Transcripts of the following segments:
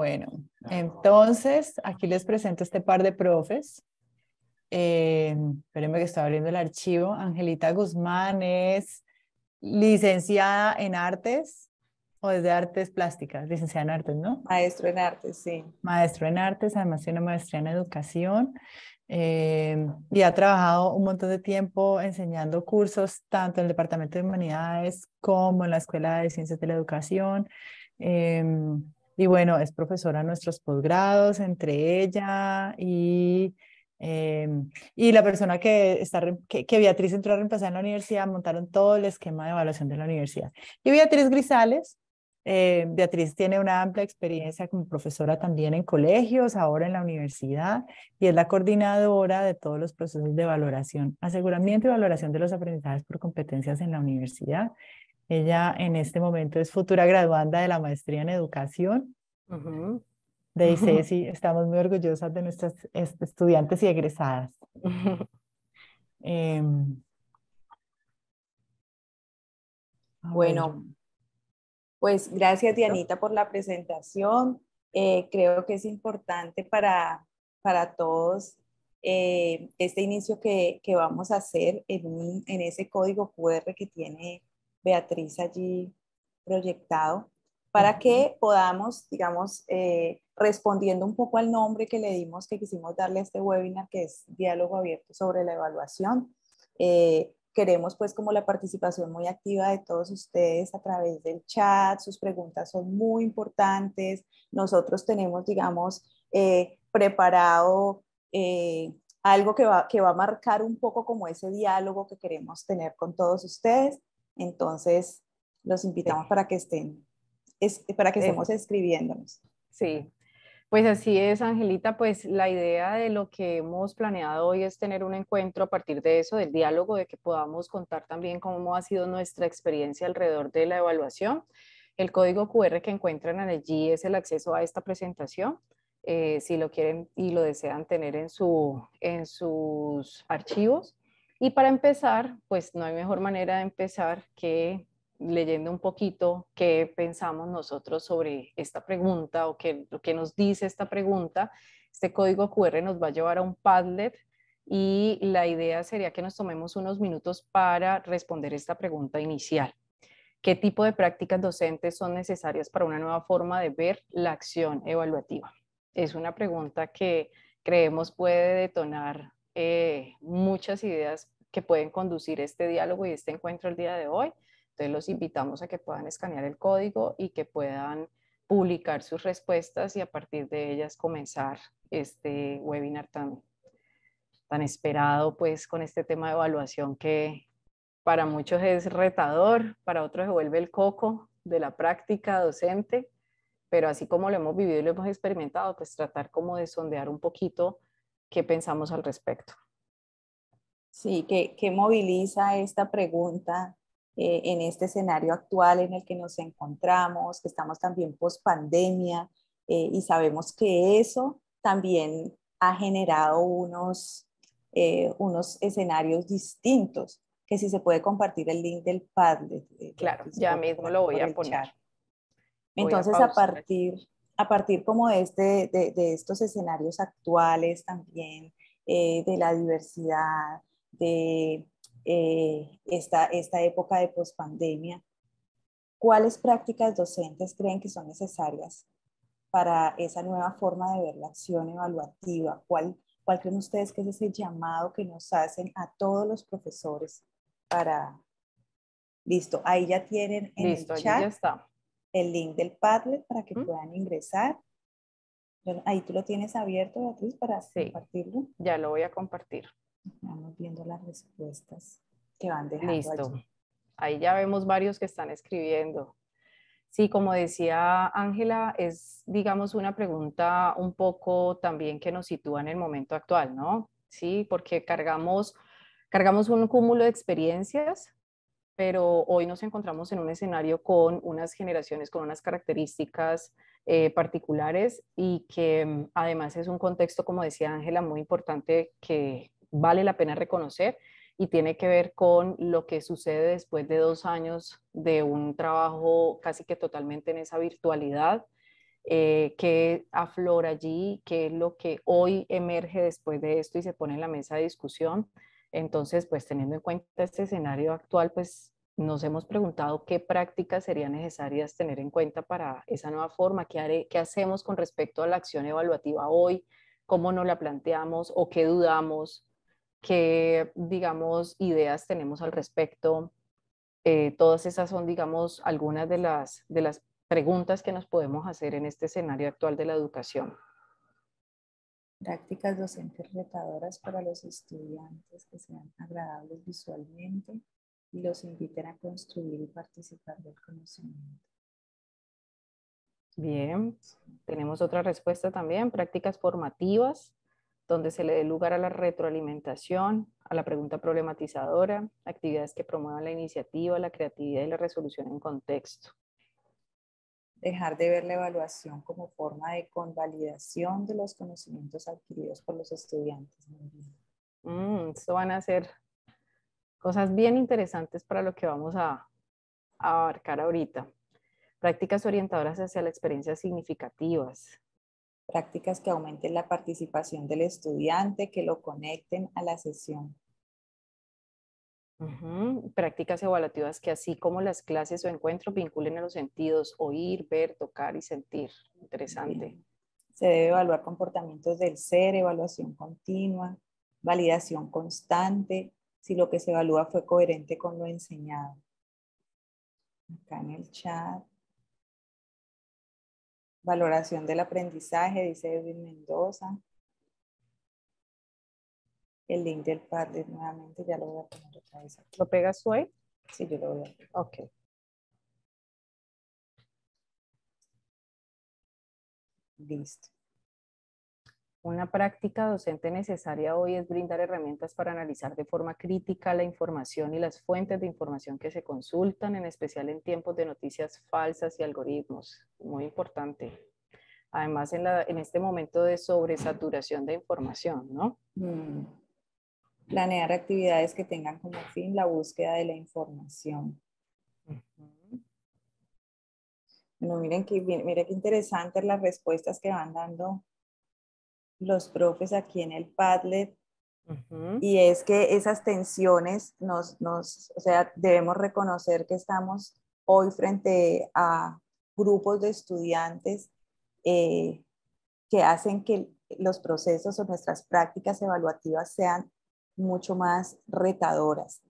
Bueno, entonces aquí les presento este par de profes. Eh, espérenme que estoy abriendo el archivo. Angelita Guzmán es licenciada en artes o desde artes plásticas, licenciada en artes, ¿no? Maestro en artes, sí. Maestro en artes, además tiene una maestría en educación eh, y ha trabajado un montón de tiempo enseñando cursos tanto en el Departamento de Humanidades como en la Escuela de Ciencias de la Educación. Eh, y bueno, es profesora en nuestros posgrados, entre ella y, em, y la persona que, está, que, Beatriz entró a reemplazar en la universidad, montaron todo el esquema de evaluación de la universidad. Y Beatriz Grisales, eh, Beatriz tiene una amplia experiencia como profesora también en colegios, ahora en la universidad, y es la coordinadora de todos los procesos de valoración, aseguramiento y valoración de los aprendizajes por competencias en la universidad. Ella en este momento es futura graduanda de la maestría en educación. De ICESI, estamos muy orgullosas de nuestras este, estudiantes y egresadas. Em, bueno, pues gracias Dianita por la presentación. Eh, creo que es importante para, para todos eh, este inicio que, vamos a hacer en, en, ese código QR que tiene Beatriz allí proyectado, para que podamos, digamos, eh, respondiendo un poco al nombre que le dimos, que quisimos darle a este webinar, que es Diálogo Abierto sobre la Evaluación. Eh, queremos pues como la participación muy activa de todos ustedes a través del chat, sus preguntas son muy importantes, nosotros tenemos, digamos, eh, preparado algo que que va a marcar un poco como ese diálogo que queremos tener con todos ustedes. Entonces, los invitamos para que estén, para que estemos escribiéndonos. Sí, pues así es, Angelita, pues la idea de lo que hemos planeado hoy es tener un encuentro a partir de eso, del diálogo, de que podamos contar también cómo ha sido nuestra experiencia alrededor de la evaluación. El código QR que encuentran allí es el acceso a esta presentación. Eh, si lo quieren y lo desean tener en sus archivos. Y para empezar, pues no hay mejor manera de empezar que leyendo un poquito qué pensamos nosotros sobre esta pregunta o qué, lo que nos dice esta pregunta. Este código QR nos va a llevar a un Padlet y la idea sería que nos tomemos unos minutos para responder esta pregunta inicial. ¿Qué tipo de prácticas docentes son necesarias para una nueva forma de ver la acción evaluativa? Es una pregunta que creemos puede detonar eh, muchas ideas que pueden conducir este diálogo y este encuentro el día de hoy. Entonces los invitamos a que puedan escanear el código y que puedan publicar sus respuestas y a partir de ellas comenzar este webinar tan, tan esperado pues con este tema de evaluación que para muchos es retador, para otros devuelve vuelve el coco de la práctica docente, pero así como lo hemos vivido y lo hemos experimentado, pues tratar como de sondear un poquito qué pensamos al respecto. Sí, ¿qué, qué moviliza esta pregunta eh, en este escenario actual en el que nos encontramos, que estamos también post pandemia eh, y sabemos que eso también ha generado unos, eh, unos escenarios distintos, que si se puede compartir el link del Padlet. claro, ya mismo lo voy a poner. Entonces, a partir a partir como de, este, de, de estos escenarios actuales también, eh, de la diversidad, de eh, esta, esta época de pospandemia, ¿cuáles prácticas docentes creen que son necesarias para esa nueva forma de ver la acción evaluativa? ¿Cuál, cuál creen ustedes que es ese llamado que nos hacen a todos los profesores para... Listo, ahí ya tienen en Listo, el chat. Ya está el link del Padlet para que puedan ingresar. Ahí tú lo tienes abierto, Beatriz, para compartirlo. Ya lo voy a compartir. Vamos viendo las respuestas que van dejando. Listo. Ahí ya vemos varios que están escribiendo. Sí, como decía Ángela, es, digamos, una pregunta un poco también que nos sitúa en el momento actual, ¿no? Sí, porque cargamos, cargamos un cúmulo de experiencias pero hoy nos encontramos en un escenario con unas generaciones, con unas características eh, particulares y que mm, además es un contexto, como decía Ángela, muy importante que vale la pena reconocer y tiene que ver con lo que sucede después de dos años de un trabajo casi que totalmente en esa virtualidad, eh, que aflora allí, qué es lo que hoy emerge después de esto y se pone en la mesa de discusión. Entonces, pues teniendo en cuenta este escenario actual, pues nos hemos preguntado qué prácticas serían necesarias tener en cuenta para esa nueva forma, qué, hacemos con respecto a la acción evaluativa hoy, cómo nos la planteamos o qué dudamos, qué, digamos, ideas tenemos al respecto. Eh, todas esas son, digamos, algunas de las, de las preguntas que nos podemos hacer en este escenario actual de la educación prácticas docentes retadoras para los estudiantes que sean agradables visualmente y los inviten a construir y participar del conocimiento. Bien, tenemos otra respuesta también, prácticas formativas, donde se le dé lugar a la retroalimentación, a la pregunta problematizadora, actividades que promuevan la iniciativa, la creatividad y la resolución en contexto dejar de ver la evaluación como forma de convalidación de los conocimientos adquiridos por los estudiantes. Mm, esto van a ser cosas bien interesantes para lo que vamos a, a abarcar ahorita. Prácticas orientadoras hacia la experiencia significativas. Prácticas que aumenten la participación del estudiante, que lo conecten a la sesión Prácticas evaluativas que así como las clases o encuentros vinculen a los sentidos, oír, ver, tocar y sentir. Interesante. Se debe evaluar comportamientos del ser, evaluación continua, validación constante, si lo que se evalúa fue coherente con lo enseñado. Acá en el chat. Valoración del aprendizaje, dice Edwin Mendoza el link del padre, nuevamente, ya lo voy a poner otra vez ¿Lo pegas tú Sí, yo lo voy a Ok. Listo. Una práctica docente necesaria hoy es brindar herramientas para analizar de forma crítica la información y las fuentes de información que se consultan, en especial en tiempos de noticias falsas y algoritmos. Muy importante. Además, en, la, en este momento de sobresaturación de información, ¿no? Mm. Planear actividades que tengan como fin la búsqueda de la información. Bueno, miren que, qué interesantes las respuestas que van dando los profes aquí en el Padlet. Y es que esas tensiones nos, o sea, debemos reconocer que estamos hoy frente a grupos de estudiantes eh, que hacen que los procesos o nuestras prácticas evaluativas sean mucho más retadoras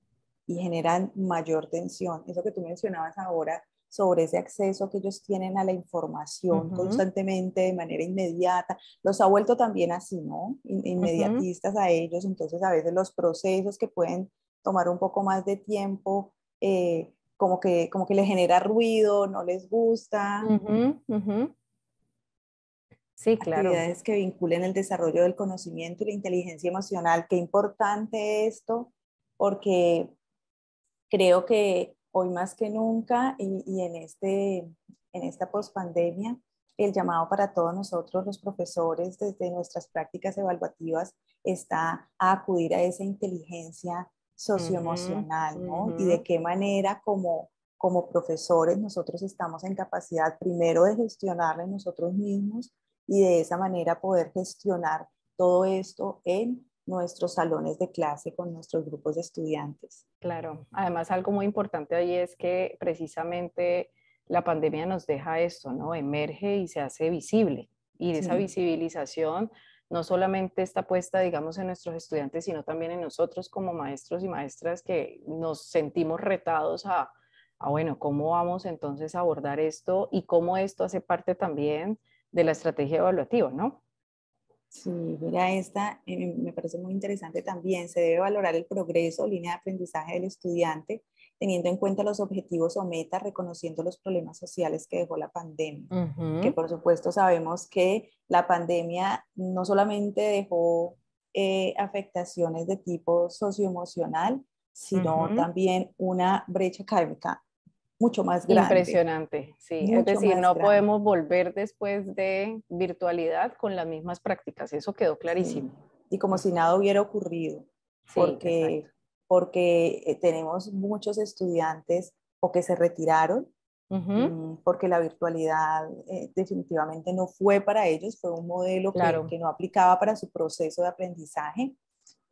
y generan mayor tensión. Eso que tú mencionabas ahora sobre ese acceso que ellos tienen a la información constantemente, de manera inmediata, los ha vuelto también así, ¿no? Inmediatistas a ellos, entonces a veces los procesos que pueden tomar un poco más de tiempo, eh, como, que, como que les genera ruido, no les gusta. Sí, claro. Actividades que vinculen el desarrollo del conocimiento y la inteligencia emocional. Qué importante esto, porque creo que hoy más que nunca y, en, este, en esta pospandemia, el llamado para todos nosotros los profesores desde nuestras prácticas evaluativas está a acudir a esa inteligencia socioemocional, ¿no? Y de qué manera como, como profesores nosotros estamos en capacidad primero de gestionarla nosotros mismos, y de esa manera poder gestionar todo esto en nuestros salones de clase con nuestros grupos de estudiantes. Claro, además algo muy importante ahí es que precisamente la pandemia nos deja esto, ¿no? Emerge y se hace visible. Y de esa visibilización no solamente está puesta, digamos, en nuestros estudiantes, sino también en nosotros como maestros y maestras que nos sentimos retados a, a bueno, ¿cómo vamos entonces a abordar esto y cómo esto hace parte también de la estrategia evaluativa, ¿no? Sí, mira, esta eh, me parece muy interesante también. Se debe valorar el progreso, línea de aprendizaje del estudiante, teniendo en cuenta los objetivos o metas, reconociendo los problemas sociales que dejó la pandemia. Que por supuesto sabemos que la pandemia no solamente dejó eh, afectaciones de tipo socioemocional, sino también una brecha académica mucho más grande. Impresionante, sí. es decir, no podemos volver después de virtualidad con las mismas prácticas, eso quedó clarísimo. Y como si nada hubiera ocurrido, porque, porque eh, tenemos muchos estudiantes o que se retiraron, mm, porque la virtualidad eh, definitivamente no fue para ellos, fue un modelo que, que, no aplicaba para su proceso de aprendizaje.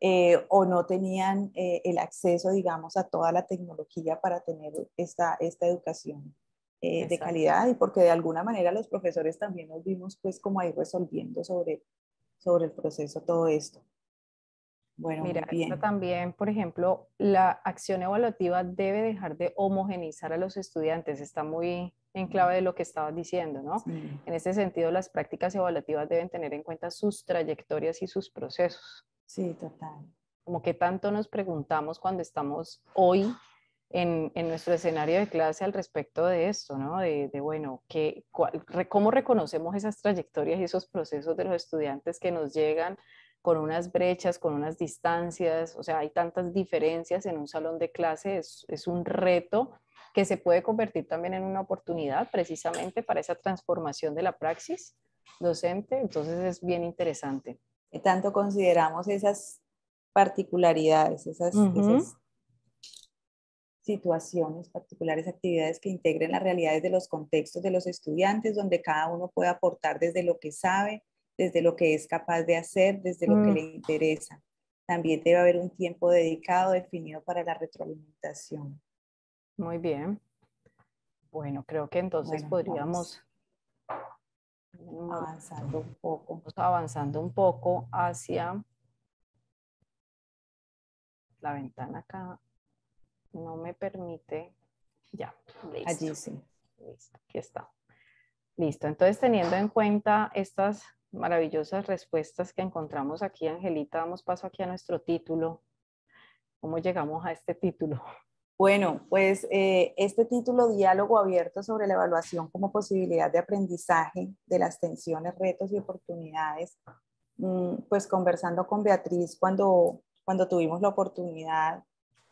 Eh, o no tenían eh, el acceso, digamos, a toda la tecnología para tener esta, educación eh, de calidad y porque de alguna manera los profesores también nos vimos pues como ahí resolviendo sobre, sobre el proceso todo esto. Bueno, Mira, también, por ejemplo, la acción evaluativa debe dejar de homogenizar a los estudiantes. Está muy en clave de lo que estabas diciendo, ¿no? En ese sentido, las prácticas evaluativas deben tener en cuenta sus trayectorias y sus procesos. Sí, total. Como que tanto nos preguntamos cuando estamos hoy en, nuestro escenario de clase al respecto de esto, ¿no? De, bueno, qué, ¿cómo reconocemos esas trayectorias y esos procesos de los estudiantes que nos llegan con unas brechas, con unas distancias? O sea, hay tantas diferencias en un salón de clase, es un reto que se puede convertir también en una oportunidad precisamente para esa transformación de la praxis docente, entonces es bien interesante tanto consideramos esas particularidades, esas, situaciones particulares, actividades que integren las realidades de los contextos de los estudiantes, donde cada uno puede aportar desde lo que sabe, desde lo que es capaz de hacer, desde lo que mm. le interesa. También debe haber un tiempo dedicado, definido para la retroalimentación. Muy bien. Bueno, creo que entonces podríamos avanzando un poco, avanzando un poco hacia la ventana acá. No me permite. Ya, Allí sí. Listo, aquí está. Listo, entonces teniendo en cuenta estas maravillosas respuestas que encontramos aquí, Angelita, damos paso aquí a nuestro título. ¿Cómo llegamos a este título? Bueno, pues eh, este título, Diálogo Abierto sobre la Evaluación como Posibilidad de Aprendizaje de las Tensiones, Retos y Oportunidades, mm, pues conversando con Beatriz cuando, cuando tuvimos la oportunidad,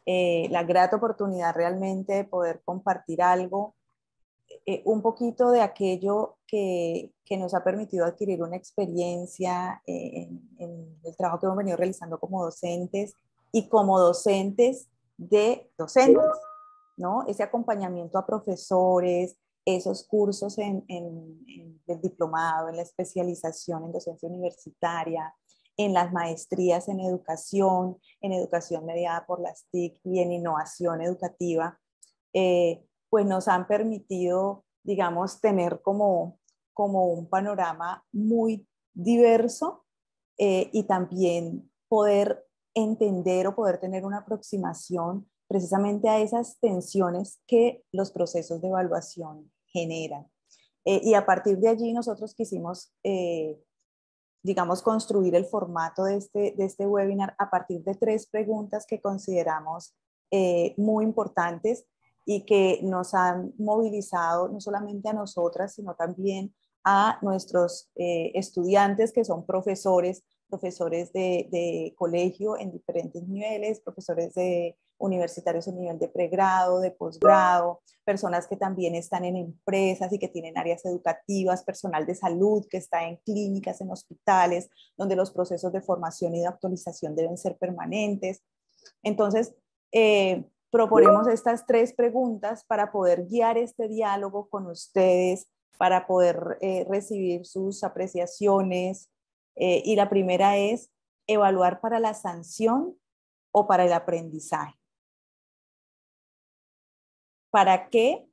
eh, la grata oportunidad realmente de poder compartir algo, eh, un poquito de aquello que, nos ha permitido adquirir una experiencia en el trabajo que hemos venido realizando como docentes y como docentes de docentes, ¿no? Ese acompañamiento a profesores, esos cursos en, el diplomado, en la especialización en docencia universitaria, en las maestrías en educación, en educación mediada por las TIC y en innovación educativa, eh, pues nos han permitido, digamos, tener como, como un panorama muy diverso eh, y también poder entender o poder tener una aproximación precisamente a esas tensiones que los procesos de evaluación generan. Eh, y a partir de allí nosotros quisimos, eh, digamos, construir el formato este, de este, webinar a partir de tres preguntas que consideramos eh, muy importantes y que nos han movilizado no solamente a nosotras, sino también a nuestros estudiantes que son profesores profesores de, colegio en diferentes niveles, profesores de universitarios en nivel de pregrado, de posgrado, personas que también están en empresas y que tienen áreas educativas, personal de salud que está en clínicas, en hospitales, donde los procesos de formación y de actualización deben ser permanentes. Entonces, eh, proponemos estas tres preguntas para poder guiar este diálogo con ustedes, para poder eh, recibir sus apreciaciones, eh, y la primera es evaluar para la sanción o para el aprendizaje. ¿Para qué?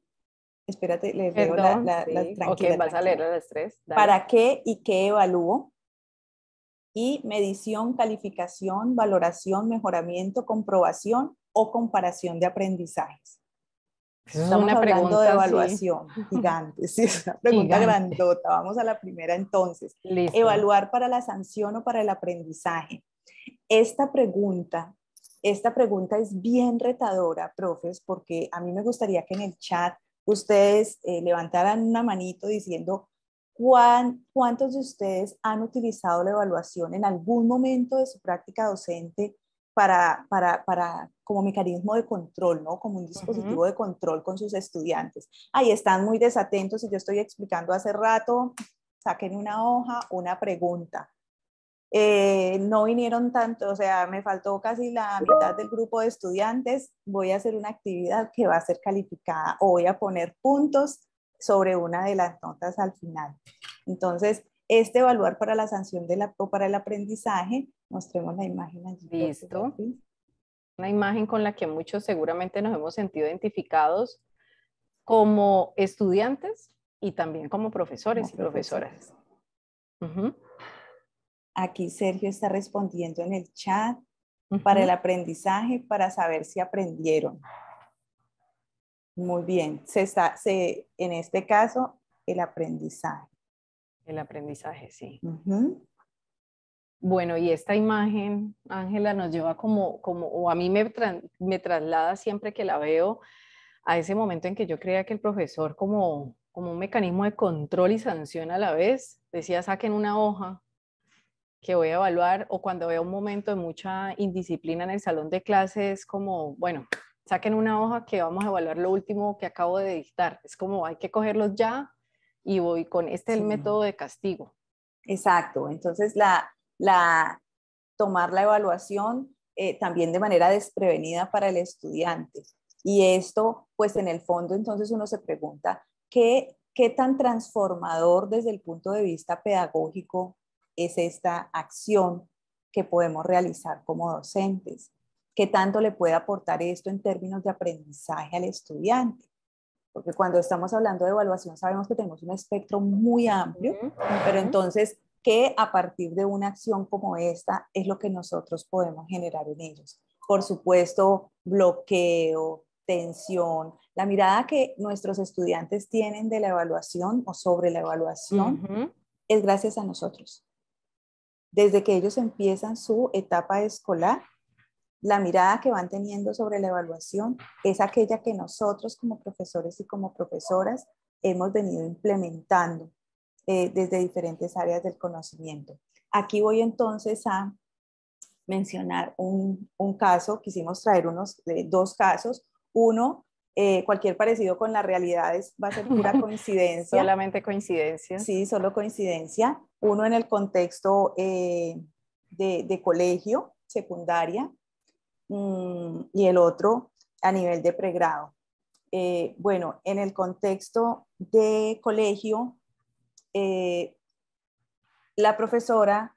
Espérate, le veo la, tranquila. vas a leer las tres. ¿Para qué y qué evalúo? Y medición, calificación, valoración, mejoramiento, comprobación o comparación de aprendizajes. Estamos una hablando pregunta, de evaluación gigante, es una pregunta grandota. Vamos a la primera entonces. Evaluar para la sanción o para el aprendizaje. Esta pregunta, esta pregunta es bien retadora, profes, porque a mí me gustaría que en el chat ustedes eh, levantaran una manito diciendo cuántos de ustedes han utilizado la evaluación en algún momento de su práctica docente para, para, para, como mecanismo de control, ¿no? Como un dispositivo de control con sus estudiantes. Ahí están muy desatentos y yo estoy explicando hace rato, saquen una hoja, una pregunta. Eh, no vinieron tanto, o sea, me faltó casi la mitad del grupo de estudiantes. Voy a hacer una actividad que va a ser calificada o voy a poner puntos sobre una de las notas al final. Entonces, este evaluar para la sanción de la, o para el aprendizaje, mostremos la imagen allí. Listo. Una imagen con la que muchos seguramente nos hemos sentido identificados como estudiantes y también como profesores y profesoras. Aquí Sergio está respondiendo en el chat para el aprendizaje, para saber si aprendieron. Muy bien, se, en este caso, el aprendizaje. El aprendizaje, sí. Bueno, y esta imagen, Ángela, nos lleva como, como o a mí me, traslada siempre que la veo a ese momento en que yo creía que el profesor como, como un mecanismo de control y sanción a la vez, decía saquen una hoja que voy a evaluar o cuando veo un momento de mucha indisciplina en el salón de clases, como, bueno, saquen una hoja que vamos a evaluar lo último que acabo de dictar. Es como hay que cogerlos ya y voy con este el método de castigo. Exacto, entonces la, tomar la evaluación eh, también de manera desprevenida para el estudiante. Y esto, pues en el fondo, entonces uno se pregunta, ¿qué, qué tan transformador desde el punto de vista pedagógico es esta acción que podemos realizar como docentes? ¿Qué tanto le puede aportar esto en términos de aprendizaje al estudiante? porque cuando estamos hablando de evaluación sabemos que tenemos un espectro muy amplio, pero entonces ¿qué a partir de una acción como esta es lo que nosotros podemos generar en ellos. Por supuesto, bloqueo, tensión, la mirada que nuestros estudiantes tienen de la evaluación o sobre la evaluación es gracias a nosotros. Desde que ellos empiezan su etapa escolar, la mirada que van teniendo sobre la evaluación es aquella que nosotros como profesores y como profesoras hemos venido implementando eh, desde diferentes áreas del conocimiento. Aquí voy entonces a mencionar un, caso, quisimos traer unos eh, dos casos. Uno, eh, cualquier parecido con la realidad va a ser pura coincidencia. Solamente coincidencia. Sí, solo coincidencia. Uno en el contexto de, de colegio, secundaria, Mm, y el otro a nivel de pregrado. Eh, bueno, en el contexto de colegio, eh, la profesora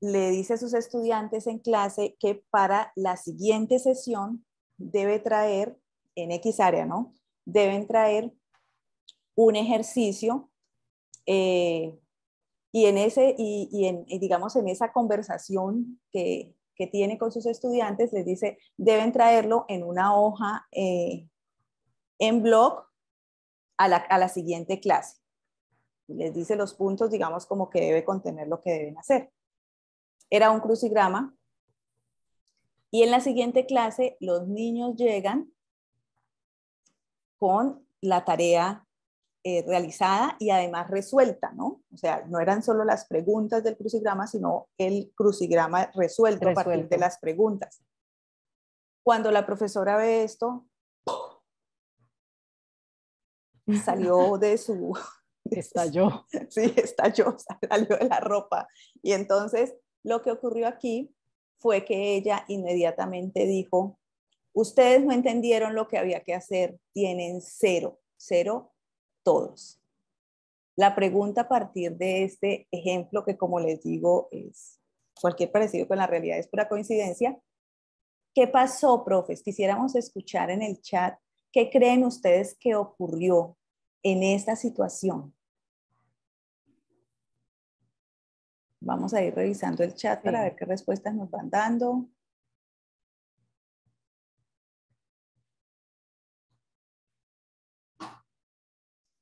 le dice a sus estudiantes en clase que para la siguiente sesión debe traer, en X área, ¿no? Deben traer un ejercicio eh, y en ese, y, digamos, en esa conversación que, que tiene con sus estudiantes, les dice, deben traerlo en una hoja eh, en blog a la, a la siguiente clase. Les dice los puntos, digamos, como que debe contener lo que deben hacer. Era un crucigrama. Y en la siguiente clase, los niños llegan con la tarea eh, realizada y además resuelta, ¿no? O sea, no eran solo las preguntas del crucigrama, sino el crucigrama resuelto, resuelto. a de las preguntas. Cuando la profesora ve esto, salió de su... estalló. sí, estalló, salió de la ropa. Y entonces lo que ocurrió aquí fue que ella inmediatamente dijo, ustedes no entendieron lo que había que hacer, tienen cero, cero todos. La pregunta a partir de este ejemplo, que como les digo, es cualquier parecido con la realidad es pura coincidencia. ¿Qué pasó, profes? Quisiéramos escuchar en el chat qué creen ustedes que ocurrió en esta situación. Vamos a ir revisando el chat para ver qué respuestas nos van dando.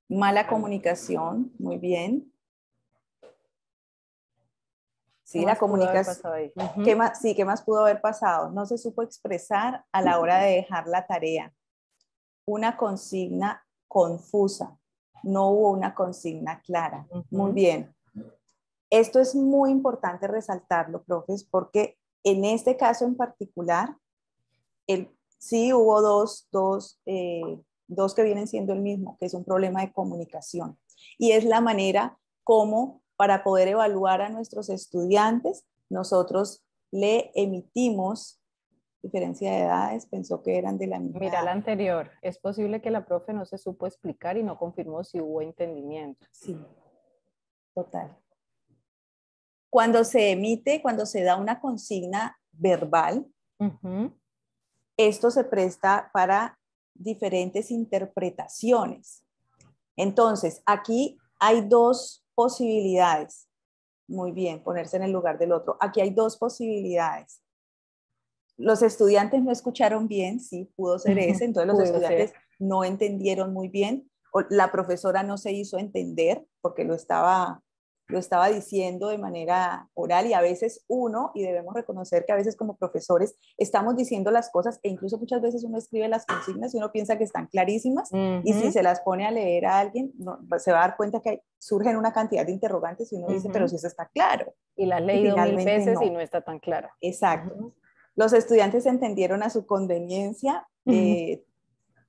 Mala comunicación, muy bien. Sí, la comunicación. ¿Qué más, sí, ¿qué más pudo haber pasado? No se supo expresar a la hora de dejar la tarea. Una consigna confusa. No hubo una consigna clara. Muy bien. Esto es muy importante resaltarlo, profes, porque en este caso en particular, el, sí hubo dos, dos eh, dos que vienen siendo el mismo, que es un problema de comunicación. Y es la manera como para poder evaluar a nuestros estudiantes, nosotros le emitimos diferencia de edades, pensó que eran de la misma. Mira la anterior, es posible que la profe no se supo explicar y no confirmó si hubo entendimiento. Sí, total. Cuando se emite, cuando se da una consigna verbal, esto se presta para diferentes interpretaciones. Entonces, aquí hay dos posibilidades. Muy bien, ponerse en el lugar del otro. Aquí hay dos posibilidades. Los estudiantes no escucharon bien, sí, pudo ser ese, entonces los estudiantes no entendieron muy bien, la profesora no se hizo entender porque lo estaba lo estaba diciendo de manera oral y a veces uno, y debemos reconocer que a veces como profesores estamos diciendo las cosas e incluso muchas veces uno escribe las consignas y uno piensa que están clarísimas y si se las pone a leer a alguien pues, se va a dar cuenta que surgen una cantidad de interrogantes y uno dice, pero si eso está claro. Y la ley leído mil veces y no está tan clara. Exacto. Los estudiantes entendieron a su conveniencia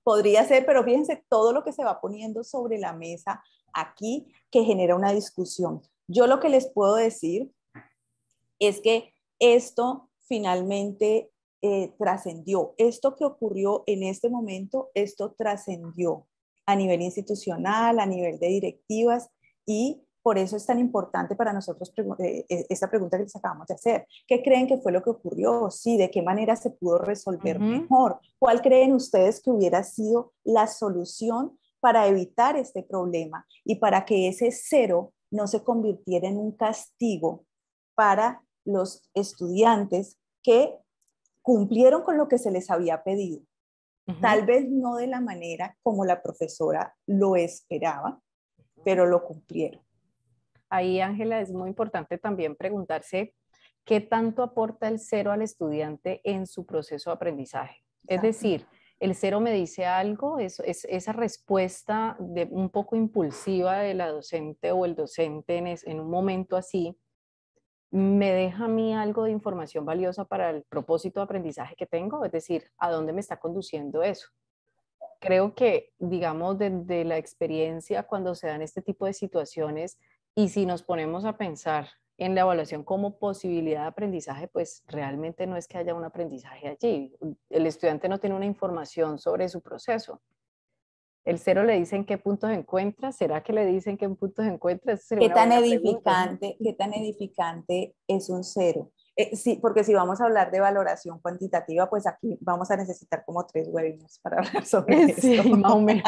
podría ser, pero fíjense todo lo que se va poniendo sobre la mesa aquí que genera una discusión. Yo lo que les puedo decir es que esto finalmente eh, trascendió, esto que ocurrió en este momento, esto trascendió a nivel institucional, a nivel de directivas y por eso es tan importante para nosotros eh, eh, esta pregunta que les acabamos de hacer. ¿Qué creen que fue lo que ocurrió? Sí, ¿de qué manera se pudo resolver mejor? ¿Cuál creen ustedes que hubiera sido la solución para evitar este problema y para que ese cero no se convirtiera en un castigo para los estudiantes que cumplieron con lo que se les había pedido. Tal vez no de la manera como la profesora lo esperaba, pero lo cumplieron. Ahí, Ángela, es muy importante también preguntarse qué tanto aporta el cero al estudiante en su proceso de aprendizaje. Es decir, el cero me dice algo, es, esa respuesta de, un poco impulsiva de la docente o el docente en, un momento así, me deja a mí algo de información valiosa para el propósito de aprendizaje que tengo, es decir, a dónde me está conduciendo eso. Creo que, digamos, desde la experiencia, cuando se dan este tipo de situaciones, y si nos ponemos a pensar en la evaluación como posibilidad de aprendizaje, pues realmente no es que haya un aprendizaje allí. El estudiante no tiene una información sobre su proceso. El cero le dice en qué puntos encuentra. ¿Será que le dicen qué puntos encuentra? ¿Qué tan edificante, qué tan edificante es un cero? Eh, sí, porque si vamos a hablar de valoración cuantitativa, pues aquí vamos a necesitar como tres webinars para hablar sobre sí, más o menos.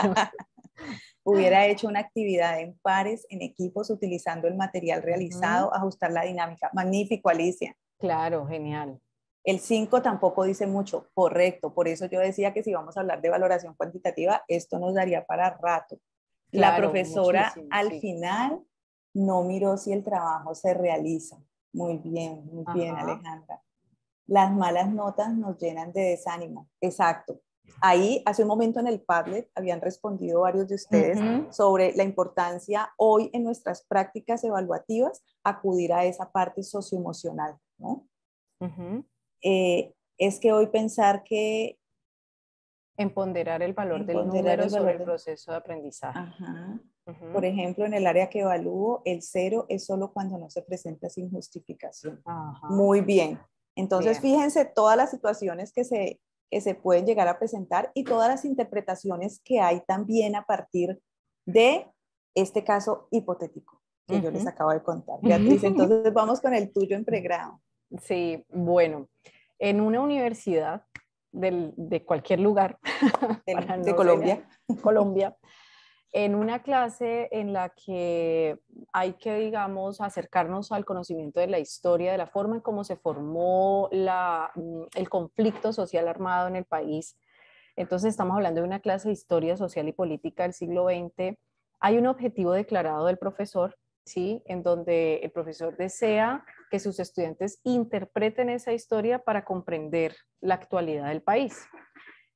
Hubiera hecho una actividad en pares, en equipos, utilizando el material realizado, ajustar la dinámica. Magnífico, Alicia. Claro, genial. El 5 tampoco dice mucho, correcto. Por eso yo decía que si vamos a hablar de valoración cuantitativa, esto nos daría para rato. la profesora al final no miró si el trabajo se realiza. Muy bien, muy bien, Alejandra. Las malas notas nos llenan de desánimo. Exacto. Ahí, hace un momento en el Padlet, habían respondido varios de ustedes sobre la importancia hoy en nuestras prácticas evaluativas acudir a esa parte socioemocional, ¿no? Eh, es que hoy pensar que... En ponderar el valor del número sobre el proceso de aprendizaje. Por ejemplo, en el área que evalúo, el cero es solo cuando no se presenta sin justificación. Muy bien. Entonces, fíjense todas las situaciones que se que se pueden llegar a presentar y todas las interpretaciones que hay también a partir de este caso hipotético que yo les acabo de contar. Beatriz, entonces vamos con el tuyo en pregrado. Sí, bueno, en una universidad de cualquier lugar de Colombia, Colombia en una clase en la que hay que, digamos, acercarnos al conocimiento de la historia, de la forma en cómo se formó mm, el conflicto social armado en el país. Entonces estamos hablando de una clase de historia social y política del siglo XX. Hay un objetivo declarado del profesor, ¿sí? En donde el profesor desea que sus estudiantes interpreten esa historia para comprender la actualidad del país.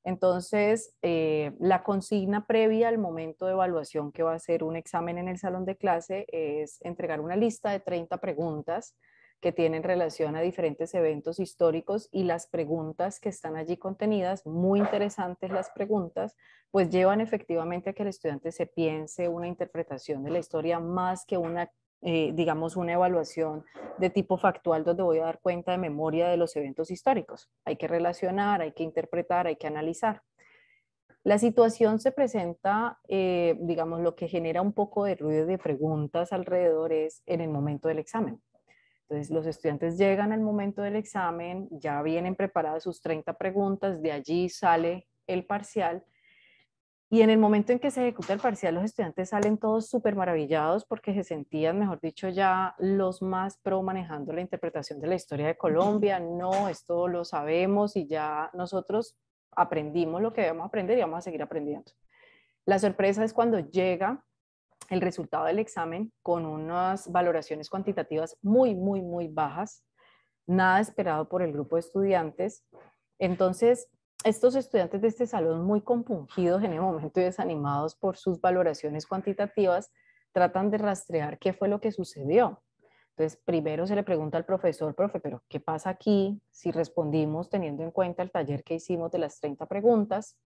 Entonces, eh, la consigna previa al momento de evaluación que va a ser un examen en el salón de clase es entregar una lista de 30 preguntas que tienen relación a diferentes eventos históricos y las preguntas que están allí contenidas, muy interesantes las preguntas, pues llevan efectivamente a que el estudiante se piense una interpretación de la historia más que una eh, digamos, una evaluación de tipo factual donde voy a dar cuenta de memoria de los eventos históricos. Hay que relacionar, hay que interpretar, hay que analizar. La situación se presenta, eh, digamos, lo que genera un poco de ruido de preguntas alrededor es en el momento del examen. Entonces, los estudiantes llegan al momento del examen, ya vienen preparadas sus 30 preguntas, de allí sale el parcial y en el momento en que se ejecuta el parcial, los estudiantes salen todos súper maravillados porque se sentían, mejor dicho, ya los más pro manejando la interpretación de la historia de Colombia. No, esto lo sabemos y ya nosotros aprendimos lo que debemos aprender y vamos a seguir aprendiendo. La sorpresa es cuando llega el resultado del examen con unas valoraciones cuantitativas muy, muy, muy bajas, nada esperado por el grupo de estudiantes. Entonces, estos estudiantes de este salón muy compungidos en el momento y desanimados por sus valoraciones cuantitativas, tratan de rastrear qué fue lo que sucedió. Entonces, primero se le pregunta al profesor, profe, pero ¿qué pasa aquí si respondimos teniendo en cuenta el taller que hicimos de las 30 preguntas?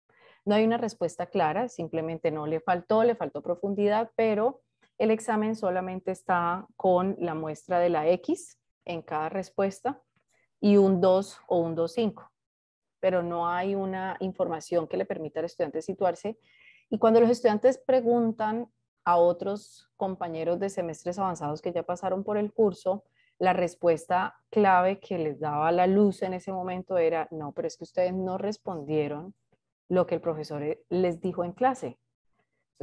No hay una respuesta clara, simplemente no le faltó, le faltó profundidad, pero el examen solamente está con la muestra de la X en cada respuesta y un 2 o un 2.5 pero no hay una información que le permita al estudiante situarse. Y cuando los estudiantes preguntan a otros compañeros de semestres avanzados que ya pasaron por el curso, la respuesta clave que les daba la luz en ese momento era, no, pero es que ustedes no respondieron lo que el profesor eh, les dijo en clase. Entonces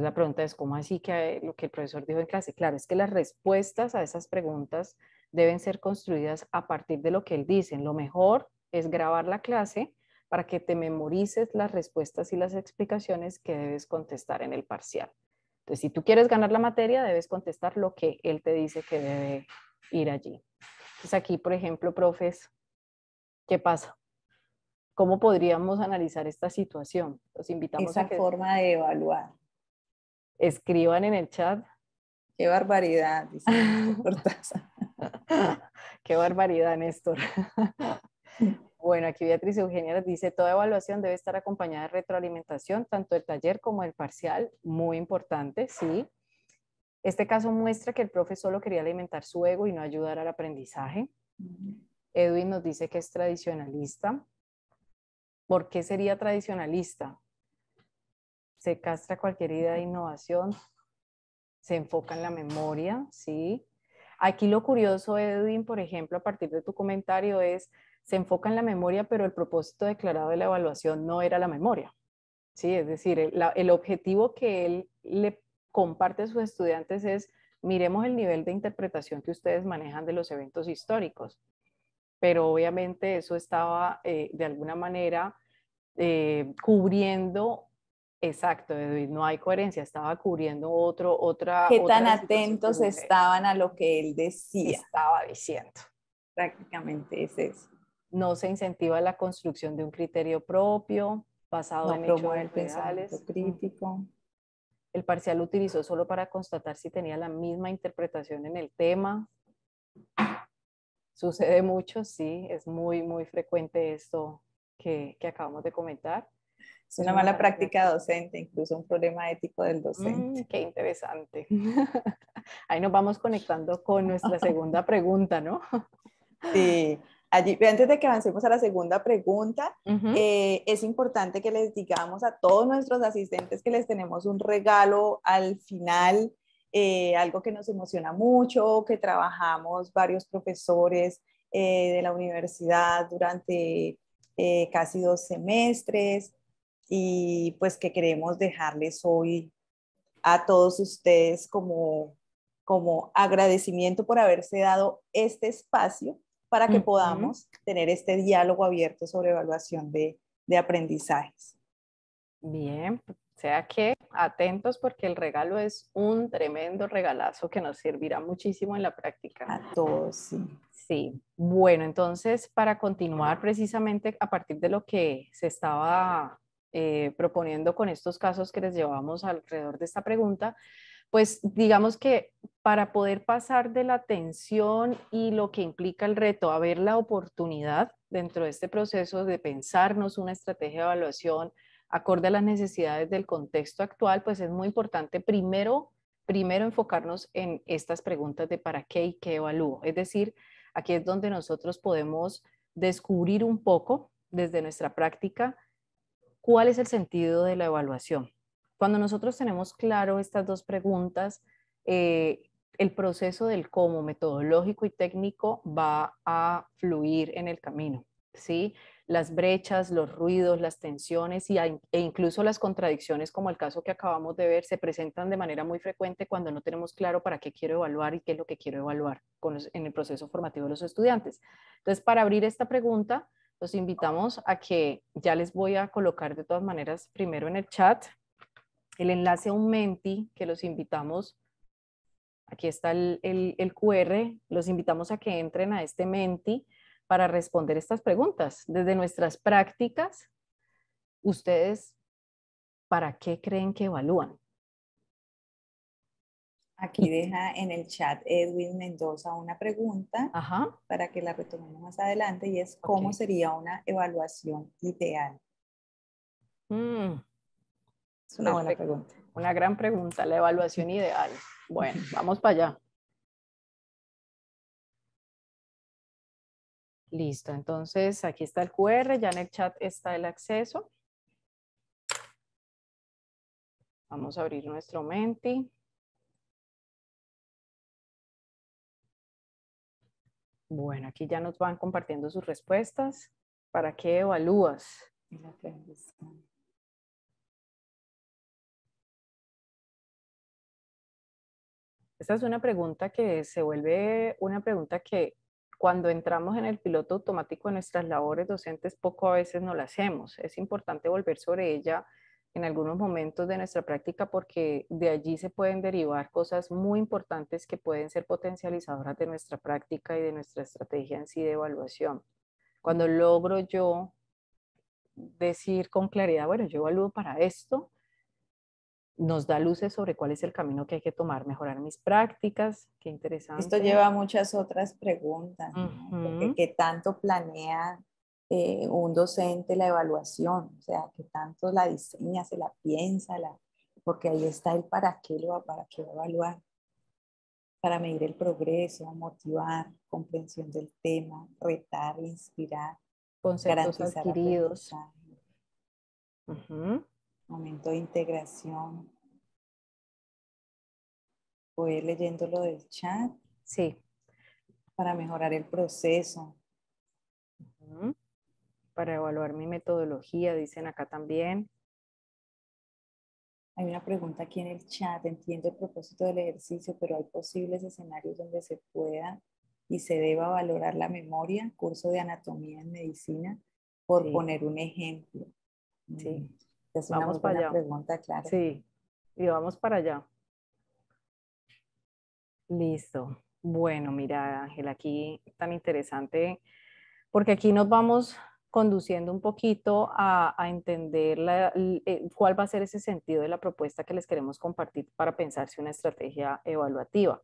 la pregunta es, ¿cómo así que lo que el profesor dijo en clase? Claro, es que las respuestas a esas preguntas deben ser construidas a partir de lo que él dice. Lo mejor es grabar la clase para que te memorices las respuestas y las explicaciones que debes contestar en el parcial. Entonces, si tú quieres ganar la materia, debes contestar lo que él te dice que debe ir allí. Entonces, aquí, por ejemplo, profes, ¿qué pasa? ¿Cómo podríamos analizar esta situación? Los invitamos a que forma de evaluar. Escriban en el chat. Qué barbaridad, Qué barbaridad, Néstor. Bueno, aquí Beatriz Eugenia nos dice, toda evaluación debe estar acompañada de retroalimentación, tanto el taller como el parcial, muy importante, sí. Este caso muestra que el profe solo quería alimentar su ego y no ayudar al aprendizaje. Edwin nos dice que es tradicionalista. ¿Por qué sería tradicionalista? Se castra cualquier idea de innovación, se enfoca en la memoria, ¿sí? Aquí lo curioso, Edwin, por ejemplo, a partir de tu comentario es, se enfoca en la memoria, pero el propósito declarado de la evaluación no era la memoria. Sí, es decir, el, objetivo que él le comparte a sus estudiantes es, miremos el nivel de interpretación que ustedes manejan de los eventos históricos. Pero obviamente eso estaba eh, de alguna manera eh, cubriendo Exacto, no hay coherencia, estaba cubriendo otro, otra... ¿Qué tan atentos estaban a lo que él decía? Estaba diciendo. Prácticamente es eso no se incentiva la construcción de un criterio propio basado en el pensamiento crítico. El parcial lo utilizó solo para constatar si tenía la misma interpretación en el tema. Sucede mucho, sí, es muy, muy frecuente esto que, acabamos de comentar. Es una mala práctica docente, incluso un problema ético del docente. Mm, qué interesante. Ahí nos vamos conectando con nuestra segunda pregunta, ¿no? Sí, antes de que avancemos a la segunda pregunta, eh, es importante que les digamos a todos nuestros asistentes que les tenemos un regalo al final, eh, algo que nos emociona mucho, que trabajamos varios profesores eh, de la universidad durante casi dos semestres y pues que queremos dejarles hoy a todos ustedes como, como agradecimiento por haberse dado este espacio para que podamos tener este diálogo abierto sobre evaluación de, aprendizajes. Bien, pues, sea que atentos porque el regalo es un tremendo regalazo que nos servirá muchísimo en la práctica. A todos, sí. Sí, bueno, entonces para continuar precisamente a partir de lo que se estaba eh, proponiendo con estos casos que les llevamos alrededor de esta pregunta, pues digamos que para poder pasar de la tensión y lo que implica el reto a ver la oportunidad dentro de este proceso de pensarnos una estrategia de evaluación acorde a las necesidades del contexto actual, pues es muy importante primero, primero enfocarnos en estas preguntas de para qué y qué evalúo. Es decir, aquí es donde nosotros podemos descubrir un poco desde nuestra práctica cuál es el sentido de la evaluación cuando nosotros tenemos claro estas dos preguntas, eh, el proceso del cómo metodológico y técnico va a fluir en el camino, ¿sí? Las brechas, los ruidos, las tensiones y, e incluso las contradicciones, como el caso que acabamos de ver, se presentan de manera muy frecuente cuando no tenemos claro para qué quiero evaluar y qué es lo que quiero evaluar en el proceso formativo de los estudiantes. Entonces, para abrir esta pregunta, los invitamos a que ya les voy a colocar de todas maneras primero en el chat el enlace a un Menti que los invitamos. Aquí está el, QR. Los invitamos a que entren a este Menti para responder estas preguntas. Desde nuestras prácticas, ustedes, ¿para qué creen que evalúan? Aquí deja en el chat Edwin Mendoza una pregunta para que la retomemos más adelante y es cómo sería una evaluación ideal. Mm. Es una buena pregunta. Una gran pregunta, la evaluación ideal. Bueno, vamos para allá. Listo, entonces aquí está el QR, ya en el chat está el acceso. Vamos a abrir nuestro Menti. Bueno, aquí ya nos van compartiendo sus respuestas. ¿Para qué evalúas? Esta es una pregunta que se vuelve una pregunta que cuando entramos en el piloto automático de nuestras labores docentes, poco a veces no la hacemos. Es importante volver sobre ella en algunos momentos de nuestra práctica porque de allí se pueden derivar cosas muy importantes que pueden ser potencializadoras de nuestra práctica y de nuestra estrategia en sí de evaluación. Cuando logro yo decir con claridad, bueno, yo evalúo para esto, nos da luces sobre cuál es el camino que hay que tomar, mejorar mis prácticas, qué interesante. Esto lleva muchas otras preguntas, ¿qué tanto planea eh, un docente la evaluación? O sea, ¿qué tanto la diseña, se la piensa? La... Porque ahí está el para qué lo va, para qué va a evaluar, para medir el progreso, motivar, comprensión del tema, retar, inspirar, conceptos adquiridos momento de integración. Voy leyendo lo del chat. Sí. Para mejorar el proceso. Para evaluar mi metodología, dicen acá también. Hay una pregunta aquí en el chat. Entiendo el propósito del ejercicio, pero hay posibles escenarios donde se pueda y se deba valorar la memoria, curso de anatomía en medicina, por poner un ejemplo. Sí. Mm vamos para allá. pregunta, Sí, y vamos para allá. Listo. Bueno, mira, Ángel, aquí tan interesante, porque aquí nos vamos conduciendo un poquito a, entender eh, cuál va a ser ese sentido de la propuesta que les queremos compartir para pensarse una estrategia evaluativa.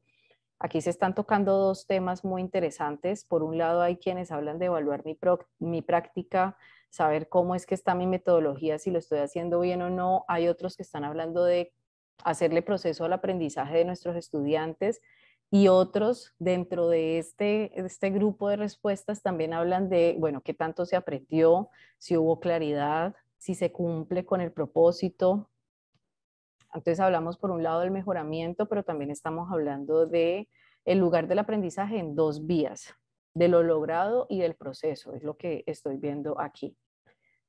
Aquí se están tocando dos temas muy interesantes. Por un lado, hay quienes hablan de evaluar mi, mi práctica saber cómo es que está mi metodología, si lo estoy haciendo bien o no. Hay otros que están hablando de hacerle proceso al aprendizaje de nuestros estudiantes y otros dentro de este, este, grupo de respuestas también hablan de, bueno, qué tanto se aprendió, si hubo claridad, si se cumple con el propósito. Entonces hablamos por un lado del mejoramiento, pero también estamos hablando de el lugar del aprendizaje en dos vías de lo logrado y del proceso, es lo que estoy viendo aquí.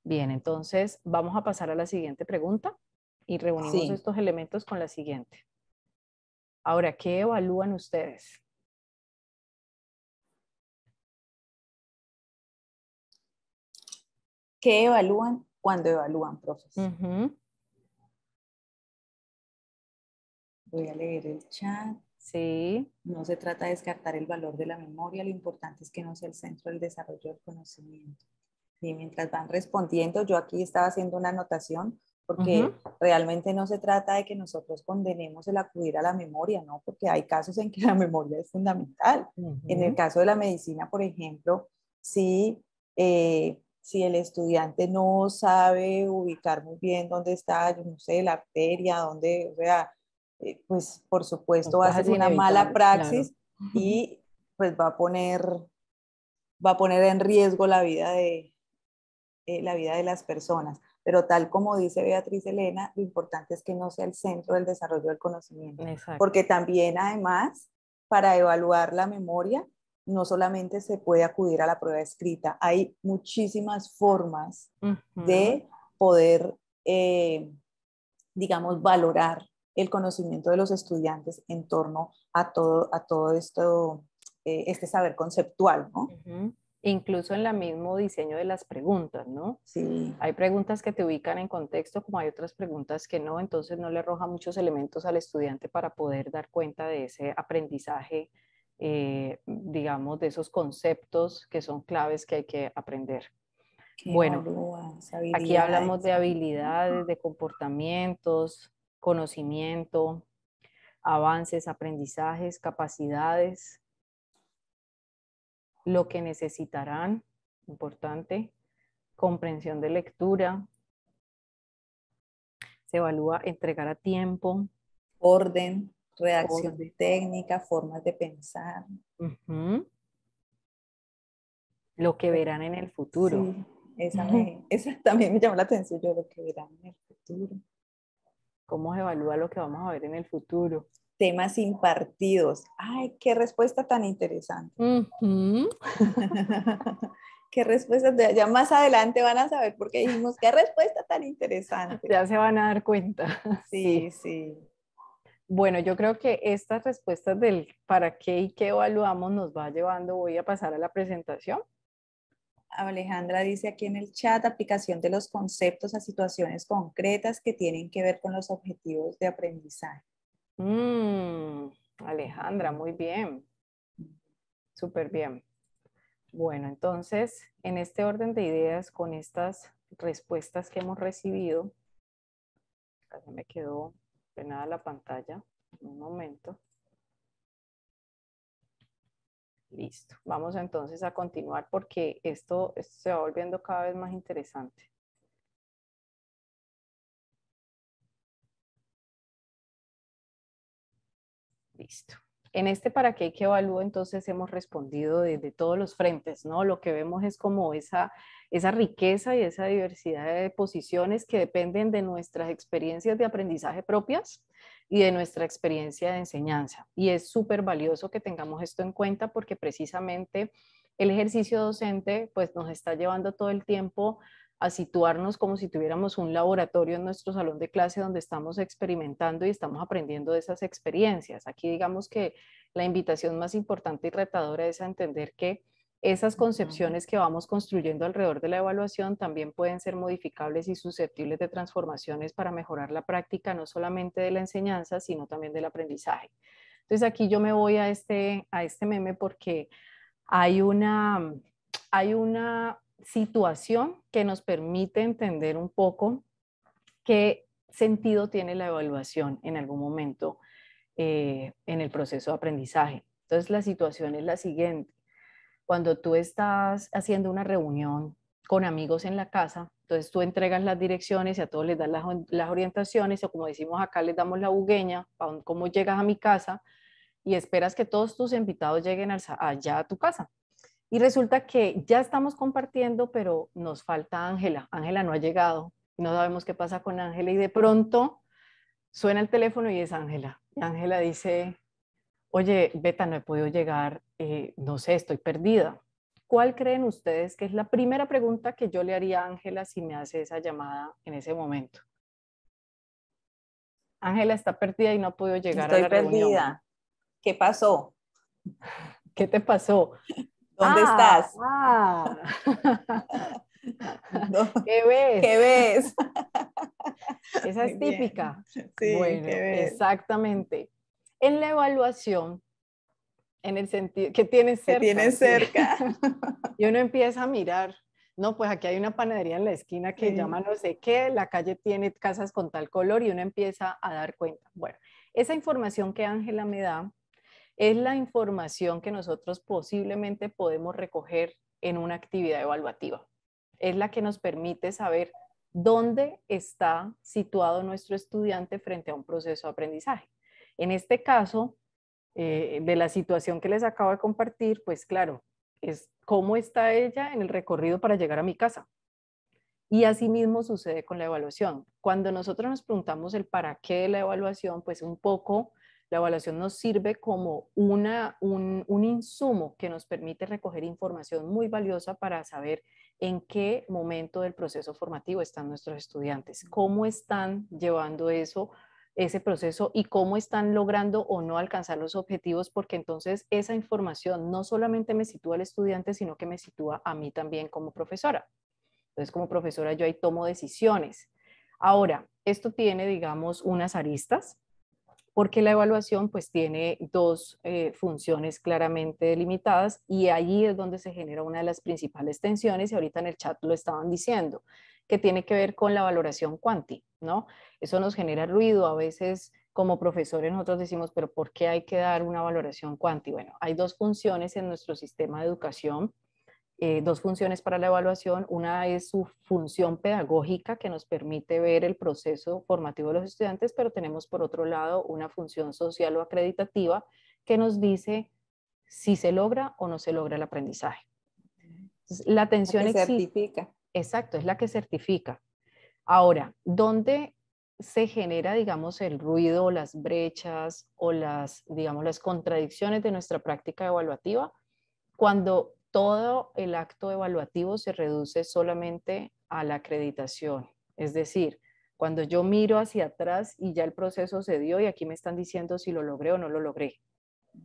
Bien, entonces vamos a pasar a la siguiente pregunta y reunimos estos elementos con la siguiente. Ahora, ¿qué evalúan ustedes? ¿Qué evalúan cuando evalúan, profesor? Voy a leer el chat. Sí. No se trata de descartar el valor de la memoria, lo importante es que no sea el centro del desarrollo del conocimiento. Y mientras van respondiendo, yo aquí estaba haciendo una anotación porque realmente no se trata de que nosotros condenemos el acudir a la memoria, ¿no? Porque hay casos en que la memoria es fundamental. En el caso de la medicina, por ejemplo, si, eh, si el estudiante no sabe ubicar muy bien dónde está, yo no sé, la arteria, dónde, o sea, eh, pues por supuesto va a ser una mala praxis y pues va a poner va a poner en riesgo la vida de eh, la vida de las personas. Pero tal como dice Beatriz Elena, lo importante es que no sea el centro del desarrollo del conocimiento, porque también además para evaluar la memoria no solamente se puede acudir a la prueba escrita, hay muchísimas formas de poder, eh, digamos, valorar el conocimiento de los estudiantes en torno a todo, a todo esto, eh, este saber conceptual, ¿no? Incluso en el mismo diseño de las preguntas, ¿no? Sí. Hay preguntas que te ubican en contexto, como hay otras preguntas que no, entonces no le arroja muchos elementos al estudiante para poder dar cuenta de ese aprendizaje, eh, digamos, de esos conceptos que son claves que hay que aprender. bueno, aquí hablamos de habilidades, de comportamientos, conocimiento, avances, aprendizajes, capacidades, lo que necesitarán, importante, comprensión de lectura, se evalúa entregar a tiempo, orden, reacción técnica, formas de pensar. Lo que pues verán en el futuro. esa, también me llamó la atención, yo lo que verán en el futuro cómo se evalúa lo que vamos a ver en el futuro. Temas impartidos. Ay, qué respuesta tan interesante. qué respuesta, ya más adelante van a saber por qué dijimos, qué respuesta tan interesante. Ya se van a dar cuenta. sí. sí. Bueno, yo creo que estas respuestas del para qué y qué evaluamos nos va llevando, voy a pasar a la presentación. Alejandra dice aquí en el chat, aplicación de los conceptos a situaciones concretas que tienen que ver con los objetivos de aprendizaje. Mm, Alejandra, muy bien. Súper bien. Bueno, entonces, en este orden de ideas, con estas respuestas que hemos recibido, me quedó nada la pantalla, un momento. Listo. Vamos entonces a continuar porque esto, se va volviendo cada vez más interesante. Listo. En este para qué que evalúo, entonces hemos respondido desde todos los frentes, ¿no? Lo que vemos es como esa, esa riqueza y esa diversidad de posiciones que dependen de nuestras experiencias de aprendizaje propias, y de nuestra experiencia de enseñanza. Y es súper valioso que tengamos esto en cuenta porque precisamente el ejercicio docente pues nos está llevando todo el tiempo a situarnos como si tuviéramos un laboratorio en nuestro salón de clase donde estamos experimentando y estamos aprendiendo de esas experiencias. Aquí digamos que la invitación más importante y retadora es a entender que esas concepciones que vamos construyendo alrededor de la evaluación también pueden ser modificables y susceptibles de transformaciones para mejorar la práctica no solamente de la enseñanza, sino también del aprendizaje. Entonces aquí yo me voy a este, a este meme porque hay una, hay una situación que nos permite entender un poco qué sentido tiene la evaluación en algún momento eh, en el proceso de aprendizaje. Entonces la situación es la siguiente cuando tú estás haciendo una reunión con amigos en la casa, entonces tú entregas las direcciones y a todos les das las, orientaciones o como decimos acá les damos la bugueña, cómo llegas a mi casa y esperas que todos tus invitados lleguen allá a tu casa. Y resulta que ya estamos compartiendo, pero nos falta Ángela. Ángela no ha llegado, no sabemos qué pasa con Ángela y de pronto suena el teléfono y es Ángela. Ángela dice, oye, Beta, no he podido llegar, eh, no sé, estoy perdida. ¿Cuál creen ustedes que es la primera pregunta que yo le haría a Ángela si me hace esa llamada en ese momento? Ángela está perdida y no ha podido llegar a la perdida. ¿Qué pasó? ¿Qué te pasó? ¿Dónde ah, estás? Ah". ¿Qué ves? ¿Qué ves? Esa es típica. Sí, bueno, exactamente en la evaluación, en el sentido que tiene cerca. Que cerca. y uno empieza a mirar, no, pues aquí hay una panadería en la esquina que llama no sé qué, la calle tiene casas con tal color y uno empieza a dar cuenta. Bueno, esa información que Ángela me da es la información que nosotros posiblemente podemos recoger en una actividad evaluativa. Es la que nos permite saber dónde está situado nuestro estudiante frente a un proceso de aprendizaje. En este caso, eh, de la situación que les acabo de compartir, pues claro, es cómo está ella en el recorrido para llegar a mi casa. Y asimismo sucede con la evaluación. Cuando nosotros nos preguntamos el para qué de la evaluación, pues un poco la evaluación nos sirve como un, un insumo que nos permite recoger información muy valiosa para saber en qué momento del proceso formativo están nuestros estudiantes, cómo están llevando eso ese proceso y cómo están logrando o no alcanzar los objetivos, porque entonces esa información no solamente me sitúa al estudiante, sino que me sitúa a mí también como profesora. Entonces, como profesora, yo ahí tomo decisiones. Ahora, esto tiene, digamos, unas aristas, porque la evaluación pues tiene dos eh, funciones claramente delimitadas y allí es donde se genera una de las principales tensiones y ahorita en el chat lo estaban diciendo, que tiene que ver con la valoración cuántica. ¿no? Eso nos genera ruido. A veces como profesores nosotros decimos, pero ¿por qué hay que dar una valoración cuanti? Bueno, hay dos funciones en nuestro sistema de educación, eh, dos funciones para la evaluación. Una es su función pedagógica que nos permite ver el proceso formativo de los estudiantes, pero tenemos por otro lado una función social o acreditativa que nos dice si se logra o no se logra el aprendizaje. la atención certifica. Exacto, es la que certifica. Ahora, ¿dónde se genera, digamos, el ruido, las brechas o las, digamos, las contradicciones de nuestra práctica evaluativa? Cuando todo el acto evaluativo se reduce solamente a la acreditación. Es decir, cuando yo miro hacia atrás y ya el proceso se dio y aquí me están diciendo si lo logré o no lo logré.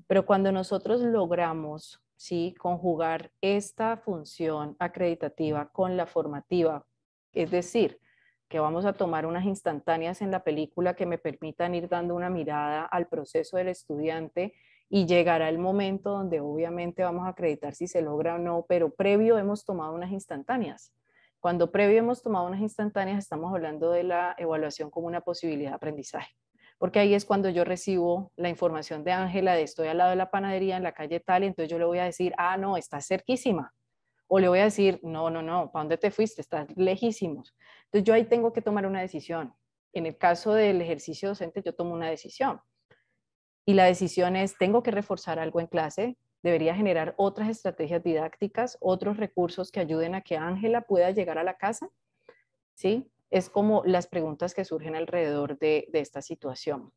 Pero cuando nosotros logramos ¿sí? conjugar esta función acreditativa con la formativa, es decir, que vamos a tomar unas instantáneas en la película que me permitan ir dando una mirada al proceso del estudiante y llegará el momento donde obviamente vamos a acreditar si se logra o no, pero previo hemos tomado unas instantáneas. Cuando previo hemos tomado unas instantáneas estamos hablando de la evaluación como una posibilidad de aprendizaje, porque ahí es cuando yo recibo la información de Ángela de estoy al lado de la panadería en la calle tal, entonces yo le voy a decir, ah, no, está cerquísima, o le voy a decir, no, no, no, ¿para dónde te fuiste? Estás lejísimos. Entonces yo ahí tengo que tomar una decisión. En el caso del ejercicio docente, yo tomo una decisión. Y la decisión es, tengo que reforzar algo en clase, debería generar otras estrategias didácticas, otros recursos que ayuden a que Ángela pueda llegar a la casa. ¿Sí? Es como las preguntas que surgen alrededor de, de esta situación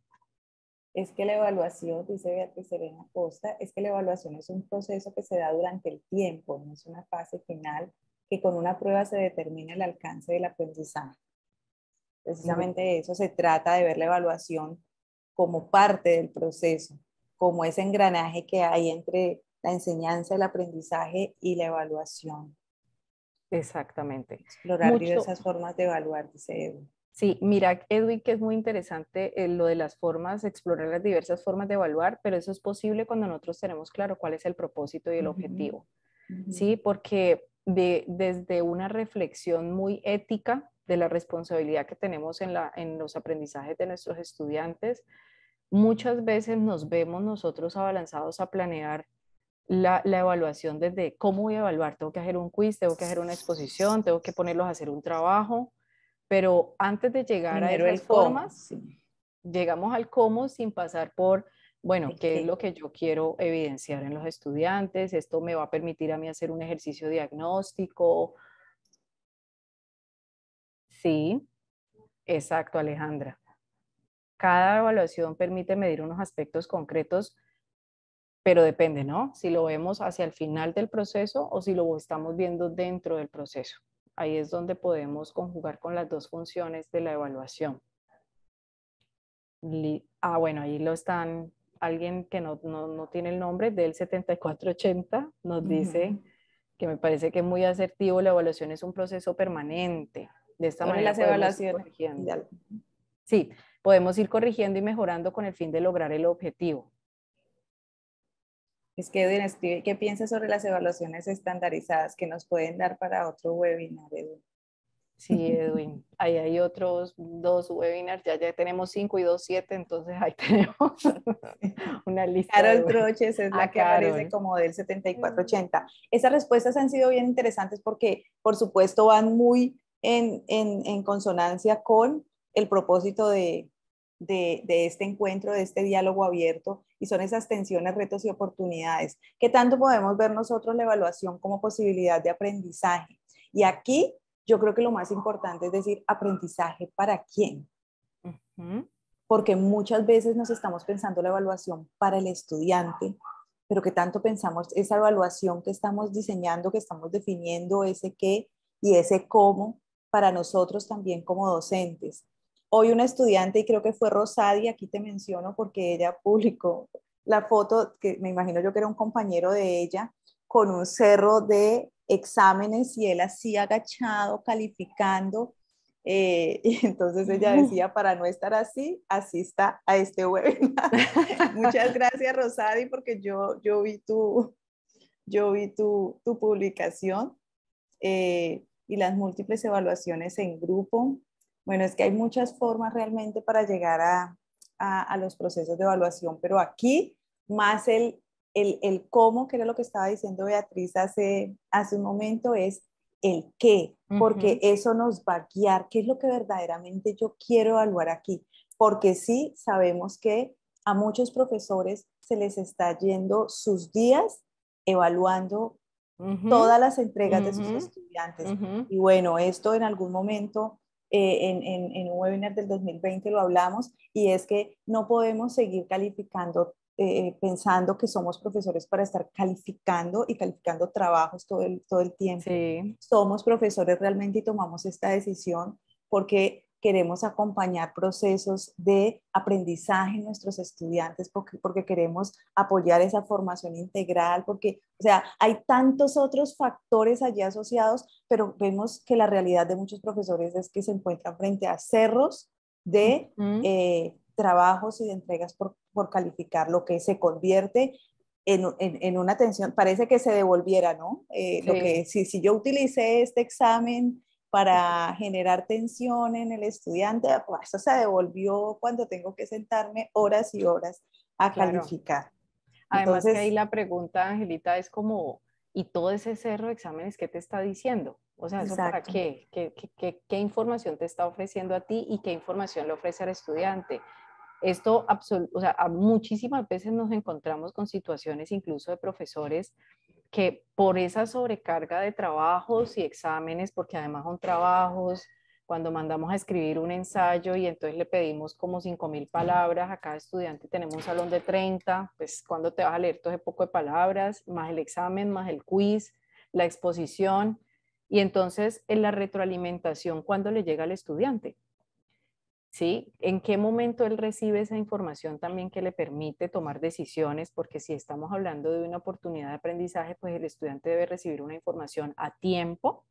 es que la evaluación, dice Beatriz Serena Costa, es que la evaluación es un proceso que se da durante el tiempo, no es una fase final que con una prueba se determina el alcance del aprendizaje. Precisamente de eso se trata de ver la evaluación como parte del proceso, como ese engranaje que hay entre la enseñanza, el aprendizaje y la evaluación. Exactamente. Explorar diversas formas de evaluar, dice Edu. Sí, mira, Edwin, que es muy interesante eh, lo de las formas, explorar las diversas formas de evaluar, pero eso es posible cuando nosotros tenemos claro cuál es el propósito y el objetivo. Sí, porque desde una reflexión muy ética de la responsabilidad que tenemos en, los aprendizajes de nuestros estudiantes, muchas veces nos vemos nosotros abalanzados a planear la, la, evaluación desde cómo voy a evaluar, tengo que hacer un quiz, tengo que hacer una exposición, tengo que ponerlos a hacer un trabajo, pero antes de llegar a esas formas, llegamos al cómo sin pasar por, bueno, qué es lo que yo quiero evidenciar en los estudiantes, esto me va a permitir a mí hacer un ejercicio diagnóstico. Sí, exacto, Alejandra. Cada evaluación permite medir unos aspectos concretos pero depende, ¿no? Si lo vemos hacia el final del proceso o si lo estamos viendo dentro del proceso. Ahí es donde podemos conjugar con las dos funciones de la evaluación. Ah, bueno, ahí lo están, alguien que no, tiene el nombre del 7480 nos dice que me parece que es muy asertivo, la evaluación es un proceso permanente. De esta manera las Sí, podemos ir corrigiendo y mejorando con el fin de lograr el objetivo. Es que Edwin ¿qué piensas sobre las evaluaciones estandarizadas que nos pueden dar para otro webinar, Edwin? Sí, Edwin, ahí hay otros dos webinars, ya, ya tenemos cinco y dos, siete, entonces ahí tenemos una lista. Carol Troches es la ah, que aparece como del 7480. Mm. Esas respuestas han sido bien interesantes porque, por supuesto, van muy en, en, en consonancia con el propósito de, de, de este encuentro, de este diálogo abierto y son esas tensiones, retos y oportunidades. ¿Qué tanto podemos ver nosotros la evaluación como posibilidad de aprendizaje? Y aquí yo creo que lo más importante es decir aprendizaje para quién. Porque muchas veces nos estamos pensando la evaluación para el estudiante, pero ¿qué tanto pensamos esa evaluación que estamos diseñando, que estamos definiendo ese qué y ese cómo para nosotros también como docentes. Hoy una estudiante, y creo que fue Rosadi, aquí te menciono porque ella publicó la foto, que me imagino yo que era un compañero de ella, con un cerro de exámenes y él así agachado, calificando. Eh, y entonces ella decía, para no estar así, asista a este webinar. Muchas gracias, Rosadi, porque yo, yo vi tu, yo vi tu, publicación eh, y las múltiples evaluaciones en grupo. Bueno, es que hay muchas formas realmente para llegar a, a, los procesos de evaluación, pero aquí más el, el, el, cómo, que era lo que estaba diciendo Beatriz hace, hace un momento, es el qué, porque eso nos va a guiar, qué es lo que verdaderamente yo quiero evaluar aquí, porque sí sabemos que a muchos profesores se les está yendo sus días evaluando todas las entregas de sus estudiantes. Y bueno, esto en algún momento eh, en, un webinar del 2020 lo hablamos, y es que no podemos seguir calificando, eh, pensando que somos profesores para estar calificando y calificando trabajos todo el, todo el tiempo. Somos profesores realmente y tomamos esta decisión porque queremos acompañar procesos de aprendizaje en nuestros estudiantes porque, porque queremos apoyar esa formación integral, porque, o sea, hay tantos otros factores allí asociados, pero vemos que la realidad de muchos profesores es que se encuentran frente a cerros de eh, trabajos y de entregas por, por, calificar, lo que se convierte en, en, una atención, parece que se devolviera, ¿no? Eh, lo que si, si yo utilicé este examen para generar tensión en el estudiante, pues eso se devolvió cuando tengo que sentarme horas y horas a calificar. Además que ahí la pregunta, Angelita, es como, ¿y todo ese cerro de exámenes qué te está diciendo? O sea, para qué? ¿Qué, qué, información te está ofreciendo a ti y qué información le ofrece al estudiante? Esto, o sea, muchísimas veces nos encontramos con situaciones incluso de profesores que por esa sobrecarga de trabajos y exámenes, porque además son trabajos, cuando mandamos a escribir un ensayo y entonces le pedimos como 5.000 palabras a cada estudiante, tenemos un salón de 30, pues cuando te vas a leer todo ese poco de palabras, más el examen, más el quiz, la exposición, y entonces en la retroalimentación, cuando le llega al estudiante? ¿sí? ¿En qué momento él recibe esa información también que le permite tomar decisiones? Porque si estamos hablando de una oportunidad de aprendizaje, pues el estudiante debe recibir una información a tiempo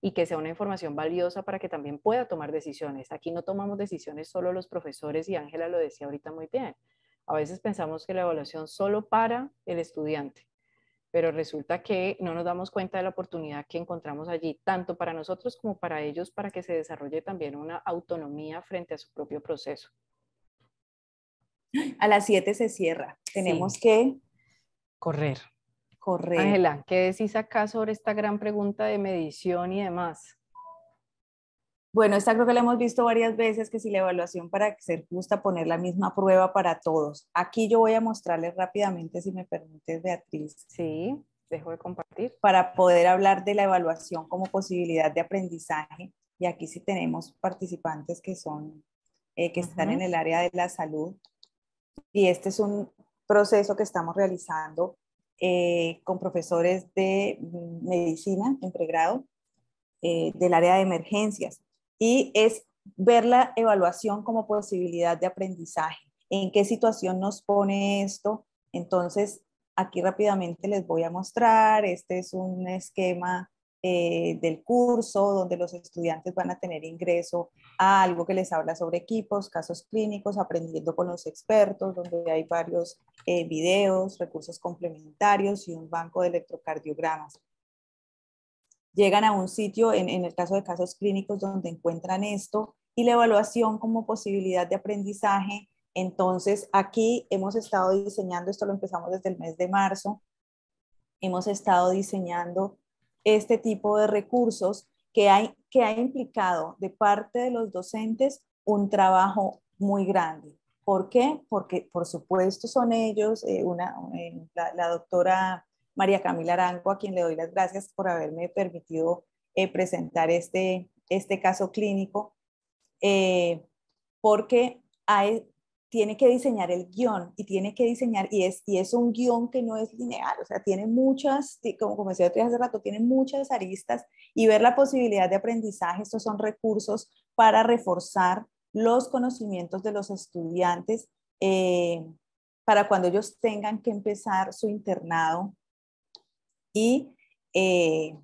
y que sea una información valiosa para que también pueda tomar decisiones. Aquí no tomamos decisiones solo los profesores y Ángela lo decía ahorita muy bien. A veces pensamos que la evaluación solo para el estudiante pero resulta que no nos damos cuenta de la oportunidad que encontramos allí, tanto para nosotros como para ellos, para que se desarrolle también una autonomía frente a su propio proceso. A las 7 se cierra. Tenemos que correr. Correr. Ángela, ¿qué decís acá sobre esta gran pregunta de medición y demás? Bueno, esta creo que la hemos visto varias veces, que si la evaluación para ser justa, poner la misma prueba para todos. Aquí yo voy a mostrarles rápidamente, si me permites, Beatriz. Sí, dejo de compartir. Para poder hablar de la evaluación como posibilidad de aprendizaje. Y aquí sí tenemos participantes que son, eh, que están en el área de la salud. Y este es un proceso que estamos realizando eh, con profesores de mm, medicina en pregrado eh, del área de emergencias y es ver la evaluación como posibilidad de aprendizaje. ¿En qué situación nos pone esto? Entonces, aquí rápidamente les voy a mostrar, este es un esquema eh, del curso donde los estudiantes van a tener ingreso a algo que les habla sobre equipos, casos clínicos, aprendiendo con los expertos, donde hay varios eh, videos, recursos complementarios y un banco de electrocardiogramas llegan a un sitio, en, el caso de casos clínicos, donde encuentran esto y la evaluación como posibilidad de aprendizaje. Entonces, aquí hemos estado diseñando, esto lo empezamos desde el mes de marzo, hemos estado diseñando este tipo de recursos que, hay, que ha implicado de parte de los docentes un trabajo muy grande. ¿Por qué? Porque, por supuesto, son ellos, eh, una, eh, la, doctora María Camila Arango, a quien le doy las gracias por haberme permitido eh, presentar este, este caso clínico, eh, porque tiene que diseñar el guión y tiene que diseñar, y es, y es un guión que no es lineal, o sea, tiene muchas, como, como decía hace rato, tiene muchas aristas y ver la posibilidad de aprendizaje, estos son recursos para reforzar los conocimientos de los estudiantes eh, para cuando ellos tengan que empezar su internado y eh,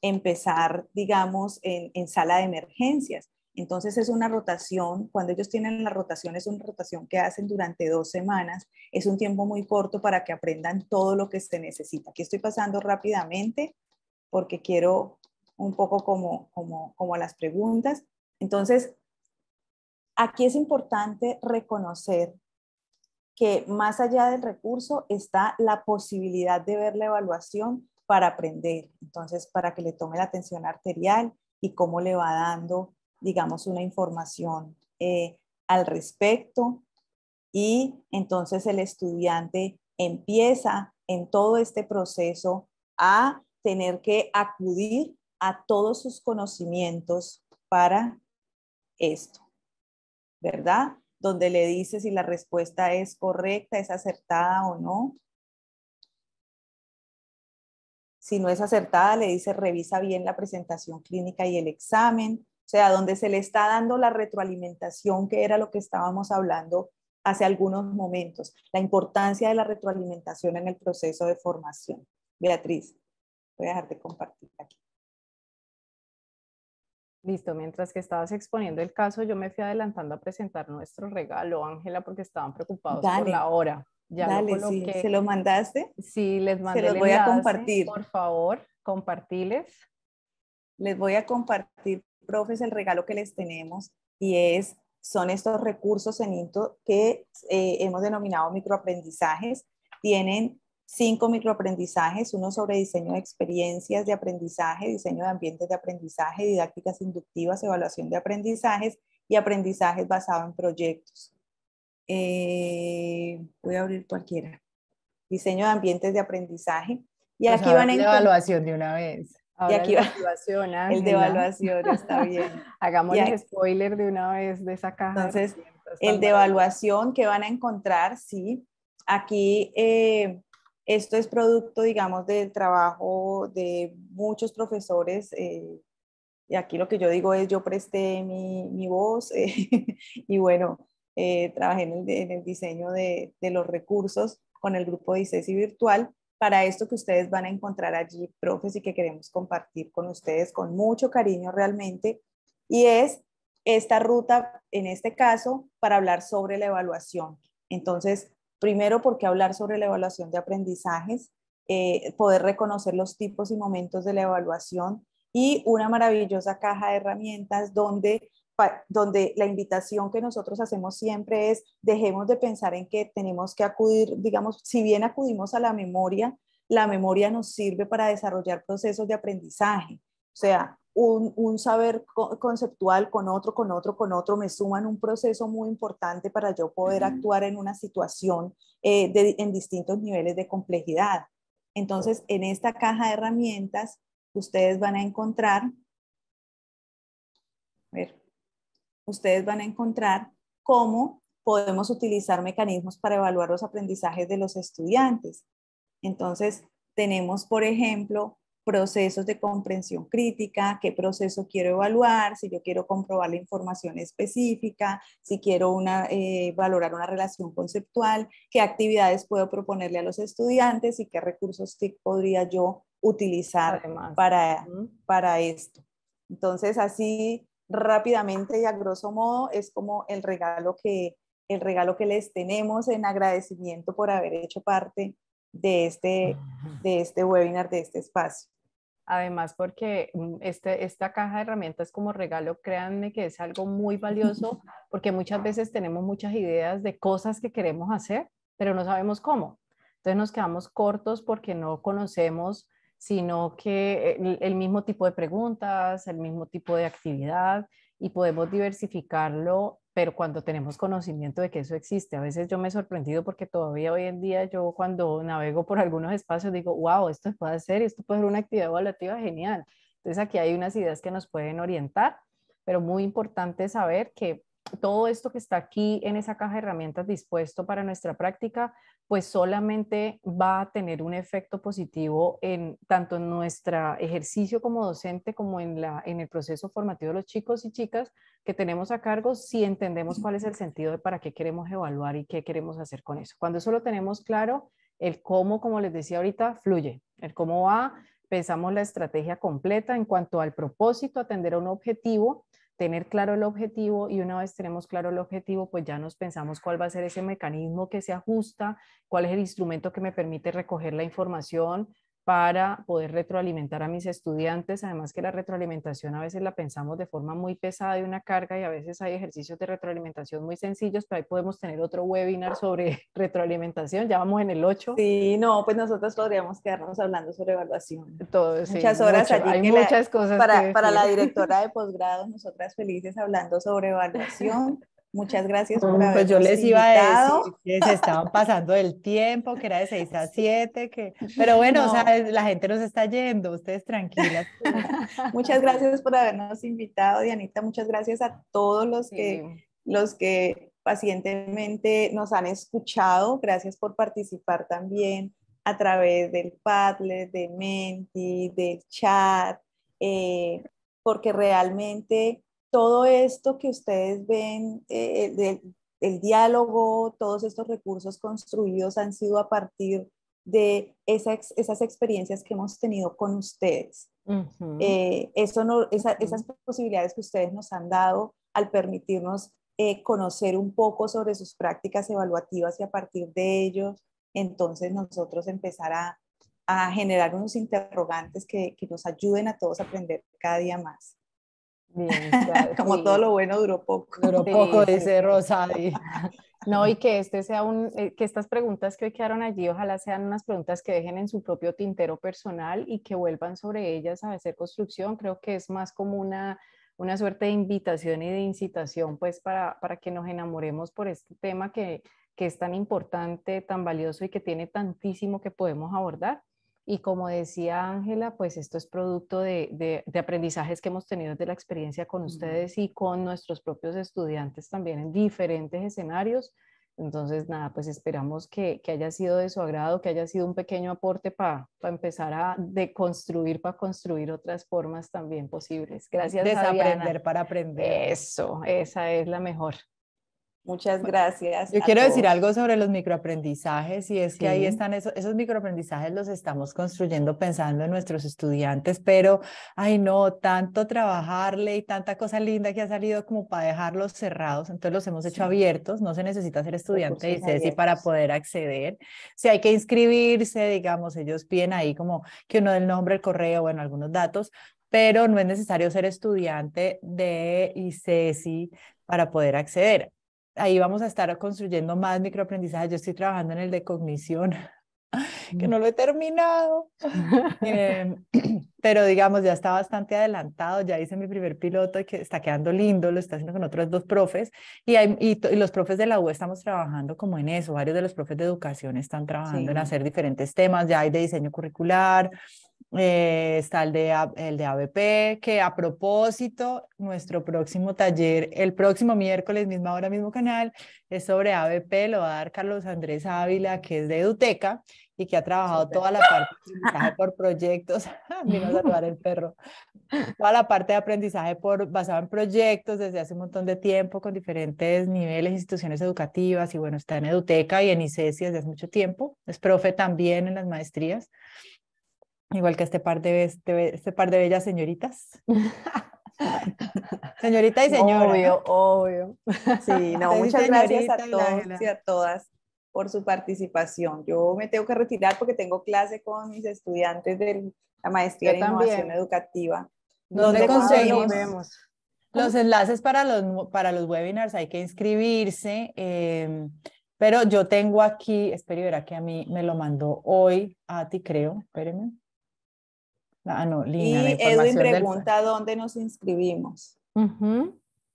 empezar, digamos, en, en, sala de emergencias. Entonces es una rotación, cuando ellos tienen la rotación, es una rotación que hacen durante dos semanas, es un tiempo muy corto para que aprendan todo lo que se necesita. Aquí estoy pasando rápidamente porque quiero un poco como, como, como las preguntas. Entonces, aquí es importante reconocer que más allá del recurso está la posibilidad de ver la evaluación para aprender. Entonces, para que le tome la atención arterial y cómo le va dando, digamos, una información eh, al respecto. Y entonces el estudiante empieza en todo este proceso a tener que acudir a todos sus conocimientos para esto, ¿verdad? donde le dice si la respuesta es correcta, es acertada o no. Si no es acertada, le dice revisa bien la presentación clínica y el examen, o sea, donde se le está dando la retroalimentación, que era lo que estábamos hablando hace algunos momentos, la importancia de la retroalimentación en el proceso de formación. Beatriz, voy a dejarte compartir aquí. Listo, mientras que estabas exponiendo el caso, yo me fui adelantando a presentar nuestro regalo, Ángela, porque estaban preocupados por la hora. Ya dale, lo ¿Se lo mandaste? Sí, les mandé. Se los voy a compartir. Por favor, compartiles. Les voy a compartir, profes, el regalo que les tenemos y es, son estos recursos en INTO que eh, hemos denominado microaprendizajes. Tienen cinco microaprendizajes, uno sobre diseño de experiencias de aprendizaje, diseño de ambientes de aprendizaje, didácticas inductivas, evaluación de aprendizajes y aprendizajes basados en proyectos. Eh, voy a abrir cualquiera. Diseño de ambientes de aprendizaje. Y pues aquí van a encontrar... evaluación de una vez. y aquí va evaluación, el de evaluación, está bien. Hagamos el spoiler de una vez de esa caja. Entonces, el de evaluación que van a encontrar, sí. Aquí eh, esto es producto, digamos, del trabajo de muchos profesores. Eh, y aquí lo que yo digo es, yo presté mi, voz eh, y bueno, eh, trabajé en el, diseño de, de, los recursos con el grupo de ICESI Virtual para esto que ustedes van a encontrar allí, profes, y que queremos compartir con ustedes con mucho cariño realmente. Y es esta ruta, en este caso, para hablar sobre la evaluación. Entonces, Primero, porque hablar sobre la evaluación de aprendizajes, eh, poder reconocer los tipos y momentos de la evaluación y una maravillosa caja de herramientas donde donde la invitación que nosotros hacemos siempre es dejemos de pensar en que tenemos que acudir, digamos, si bien acudimos a la memoria, la memoria nos sirve para desarrollar procesos de aprendizaje. O sea, un, saber conceptual con otro, con otro, con otro, me suman un proceso muy importante para yo poder actuar en una situación eh, en distintos niveles de complejidad. Entonces, en esta caja de herramientas, ustedes van a encontrar, a ver, ustedes van a encontrar cómo podemos utilizar mecanismos para evaluar los aprendizajes de los estudiantes. Entonces, tenemos, por ejemplo, procesos de comprensión crítica, qué proceso quiero evaluar, si yo quiero comprobar la información específica, si quiero una, eh, valorar una relación conceptual, qué actividades puedo proponerle a los estudiantes y qué recursos TIC podría yo utilizar para, para esto. Entonces, así rápidamente y a grosso modo es como el regalo que, el regalo que les tenemos en agradecimiento por haber hecho parte de este, de este webinar, de este espacio. Además, porque mm, este, esta caja de herramientas como regalo, créanme que es algo muy valioso, porque muchas veces tenemos muchas ideas de cosas que queremos hacer, pero no sabemos cómo. Entonces nos quedamos cortos porque no conocemos, sino que el, el mismo tipo de preguntas, el mismo tipo de actividad, y podemos diversificarlo, pero cuando tenemos conocimiento de que eso existe. A veces yo me he sorprendido porque todavía hoy en día yo cuando navego por algunos espacios digo, wow, esto puede ser, esto puede ser una actividad evaluativa genial. Entonces aquí hay unas ideas que nos pueden orientar, pero muy importante saber que todo esto que está aquí en esa caja de herramientas dispuesto para nuestra práctica pues solamente va a tener un efecto positivo en tanto en nuestro ejercicio como docente como en, la, en el proceso formativo de los chicos y chicas que tenemos a cargo si entendemos cuál es el sentido de para qué queremos evaluar y qué queremos hacer con eso. Cuando eso lo tenemos claro, el cómo, como les decía ahorita, fluye. El cómo va, pensamos la estrategia completa en cuanto al propósito, atender a un objetivo, tener claro el objetivo y una vez tenemos claro el objetivo, pues ya nos pensamos cuál va a ser ese mecanismo que se ajusta, cuál es el instrumento que me permite recoger la información, para poder retroalimentar a mis estudiantes. Además que la retroalimentación a veces la pensamos de forma muy pesada y una carga y a veces hay ejercicios de retroalimentación muy sencillos, pero ahí podemos tener otro webinar sobre retroalimentación. Ya vamos en el 8. Sí, no, pues nosotros podríamos quedarnos hablando sobre evaluación. Todo, sí, muchas horas allí Hay muchas cosas. Para, para la directora de posgrado, nosotras felices hablando sobre evaluación. Muchas gracias por mm, Pues yo les iba a decir que se estaban pasando el tiempo, que era de 6 a 7, que... pero bueno, o sea, la gente nos está yendo, ustedes tranquilas. muchas gracias por habernos invitado, Dianita. Muchas gracias a todos los que, los que pacientemente nos han escuchado. Gracias por participar también a través del Padlet, de Menti, del chat, eh, porque realmente todo esto que ustedes ven, eh, el diálogo, todos estos recursos construidos han sido a partir de esas, experiencias que hemos tenido con ustedes. Eh, esas posibilidades que ustedes nos han dado al permitirnos eh, conocer un poco sobre sus prácticas evaluativas y a partir de ellos, entonces nosotros empezar a, generar unos interrogantes que nos ayuden a todos a aprender cada día más. Como todo lo bueno duró poco. Duró poco, dice Rosario. No, y que este sea un, eh, que estas preguntas que quedaron allí, ojalá sean unas preguntas que dejen en su propio tintero personal y que vuelvan sobre ellas a hacer construcción. Creo que es más como una, una suerte de invitación y de incitación, pues, para, que nos enamoremos por este tema que es tan importante, tan valioso y que tiene tantísimo que podemos abordar. Y como decía Ángela, pues esto es producto de, de, aprendizajes que hemos tenido de la experiencia con ustedes y con nuestros propios estudiantes también en diferentes escenarios. Entonces, nada, pues esperamos que, que haya sido de su agrado, que haya sido un pequeño aporte para para empezar a deconstruir, para construir otras formas también posibles. Gracias. Desaprender aprender para aprender. Eso, esa es la mejor. Muchas gracias. Yo quiero decir algo sobre los microaprendizajes y es que ahí están esos, microaprendizajes los estamos construyendo pensando en nuestros estudiantes, pero ay no, tanto trabajarle y tanta cosa linda que ha salido como para dejarlos cerrados, entonces los hemos hecho abiertos, no se necesita ser estudiante de ICESI para poder acceder. Si hay que inscribirse, digamos, ellos piden ahí como que uno del nombre, el correo, bueno, algunos datos, pero no es necesario ser estudiante de ICESI para poder acceder. Ahí vamos a estar construyendo más microaprendizaje. Yo estoy trabajando en el de cognición, que mm. no lo he terminado. Em, pero digamos, ya está bastante adelantado, ya hice mi primer piloto que está quedando lindo, lo está haciendo con otros dos profes y, los profes de la U estamos trabajando como en eso, varios de los profes de educación están trabajando en hacer diferentes temas, ya hay de diseño curricular, eh, está el de, el de ABP, que a propósito, nuestro próximo taller, el próximo miércoles, misma hora, mismo canal, es sobre ABP, lo va a dar Carlos Andrés Ávila, que es de Eduteca y que ha trabajado toda la parte de aprendizaje por proyectos, vino a saludar el perro, toda la parte de aprendizaje por, basado en proyectos desde hace un montón de tiempo con diferentes niveles, instituciones educativas y bueno, está en Eduteca y en ICESI e desde hace mucho tiempo, es profe también en las maestrías igual que este par de, este, este par de bellas señoritas. Señorita y señor. Obvio, obvio. Sí, no, muchas gracias a todos y a todas por su participación. Yo me tengo que retirar porque tengo clase con mis estudiantes de la maestría de en innovación educativa. ¿Dónde, conseguimos los enlaces para los, para los webinars? Hay que inscribirse. Em, pero yo tengo aquí, espero ¿verá? que a mí me lo mandó hoy, a ti creo, espérenme. Ah, y Edwin pregunta dónde nos inscribimos.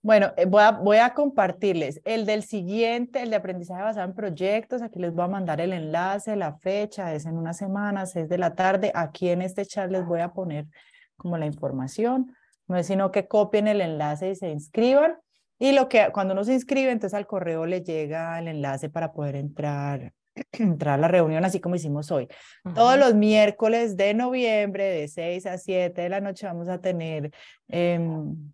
Bueno, eh, voy a, compartirles el del siguiente, el de aprendizaje basado en proyectos. Aquí les voy a mandar el enlace, la fecha, es en una semana, 6 de la tarde. Aquí en este chat les voy a poner como la información. No es sino que copien el enlace y se inscriban. Y lo que cuando uno se inscribe, entonces al correo le llega el enlace para poder entrar entrar a la reunión así como hicimos hoy. Todos los miércoles de noviembre de 6 a 7 de la noche vamos a tener em,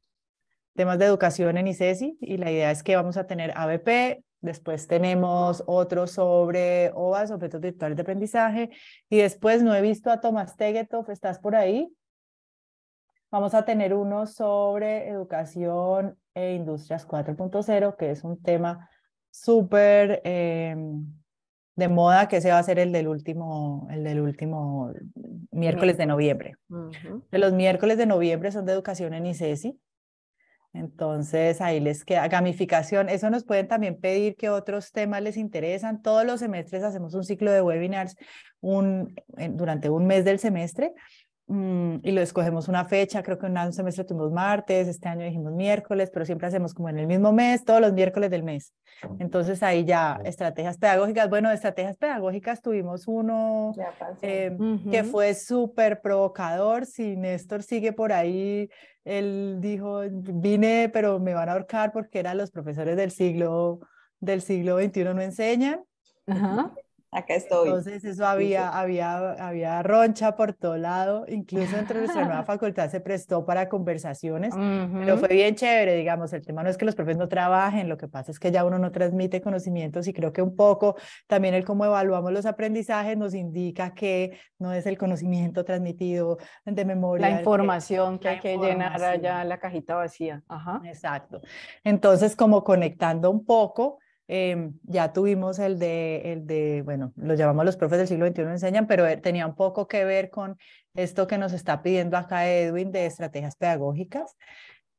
temas de educación en ICESI y la idea es que vamos a tener ABP, después tenemos otro sobre OAS objetos virtuales de aprendizaje y después no he visto a Tomás Tegetov, ¿estás por ahí? Vamos a tener uno sobre educación e industrias 4.0, que es un tema súper... Em, de moda que se va a hacer el del último, el del último miércoles de noviembre. de Los miércoles de noviembre son de educación en ICESI. Entonces ahí les queda gamificación. Eso nos pueden también pedir que otros temas les interesan. Todos los semestres hacemos un ciclo de webinars un, durante un mes del semestre Mm, y lo escogemos una fecha, creo que un semestre tuvimos martes, este año dijimos miércoles, pero siempre hacemos como en el mismo mes, todos los miércoles del mes. Entonces ahí ya estrategias pedagógicas, bueno, estrategias pedagógicas tuvimos uno em, que fue súper provocador, si Néstor sigue por ahí, él dijo, vine, pero me van a ahorcar porque eran los profesores del siglo del siglo XXI no enseñan. Ajá acá estoy. Entonces eso había, había, había roncha por todo lado, incluso entre nuestra nueva facultad se prestó para conversaciones, pero fue bien chévere, digamos, el tema no es que los profes no trabajen, lo que pasa es que ya uno no transmite conocimientos y creo que un poco también el cómo evaluamos los aprendizajes nos indica que no es el conocimiento transmitido de memoria. La información que, hay que llenar allá la cajita vacía. Ajá. Exacto. Entonces, como conectando un poco, Em, ya tuvimos el de, el de, bueno, lo llamamos los profes del siglo XXI enseñan, pero eh, tenía un poco que ver con esto que nos está pidiendo acá Edwin de estrategias pedagógicas.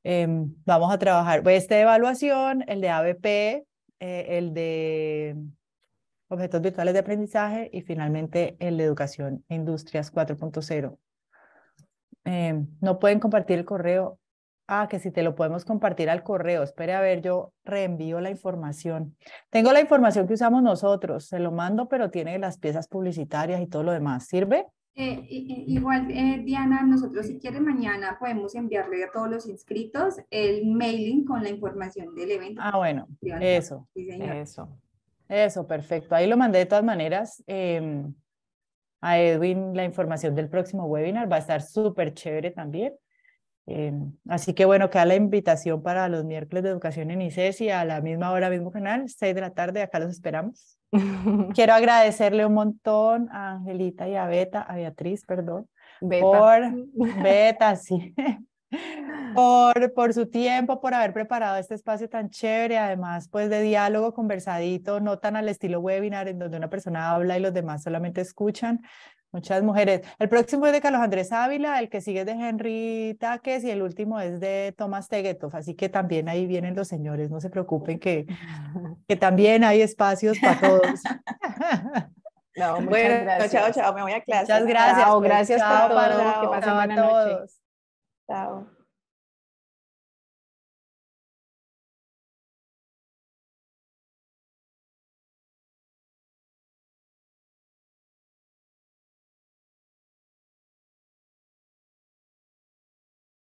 Em, vamos a trabajar pues, este de evaluación, el de ABP, eh, el de objetos virtuales de aprendizaje y finalmente el de educación e industrias 4.0. Em, no pueden compartir el correo, Ah, que si te lo podemos compartir al correo. Espere a ver, yo reenvío la información. Tengo la información que usamos nosotros, se lo mando, pero tiene las piezas publicitarias y todo lo demás. ¿Sirve? Eh, eh, eh, igual, Diana, nosotros si quiere mañana podemos enviarle a todos los inscritos el mailing con la información del evento. Ah, bueno, eso. Eso. Eso, perfecto. Ahí lo mandé de todas maneras. Em, a Edwin la información del próximo webinar. Va a estar súper chévere también. Em, así que bueno, queda la invitación para los miércoles de educación en ICES y a la misma hora, mismo canal, 6 de la tarde, acá los esperamos. Quiero agradecerle un montón a Angelita y a Beta, a Beatriz, perdón, por Beta, Por, por su tiempo, por haber preparado este espacio tan chévere, además pues de diálogo conversadito, no tan al estilo webinar en donde una persona habla y los demás solamente escuchan, Muchas mujeres. El próximo es de Carlos Andrés Ávila, el que sigue es de Henry Taques y el último es de Tomás Teguetov. Así que también ahí vienen los señores, no se preocupen que, que también hay espacios para todos. No, bueno, chao, chao, me voy a clase. Muchas pues. gracias. Chao, gracias por todo. que todos. Chao.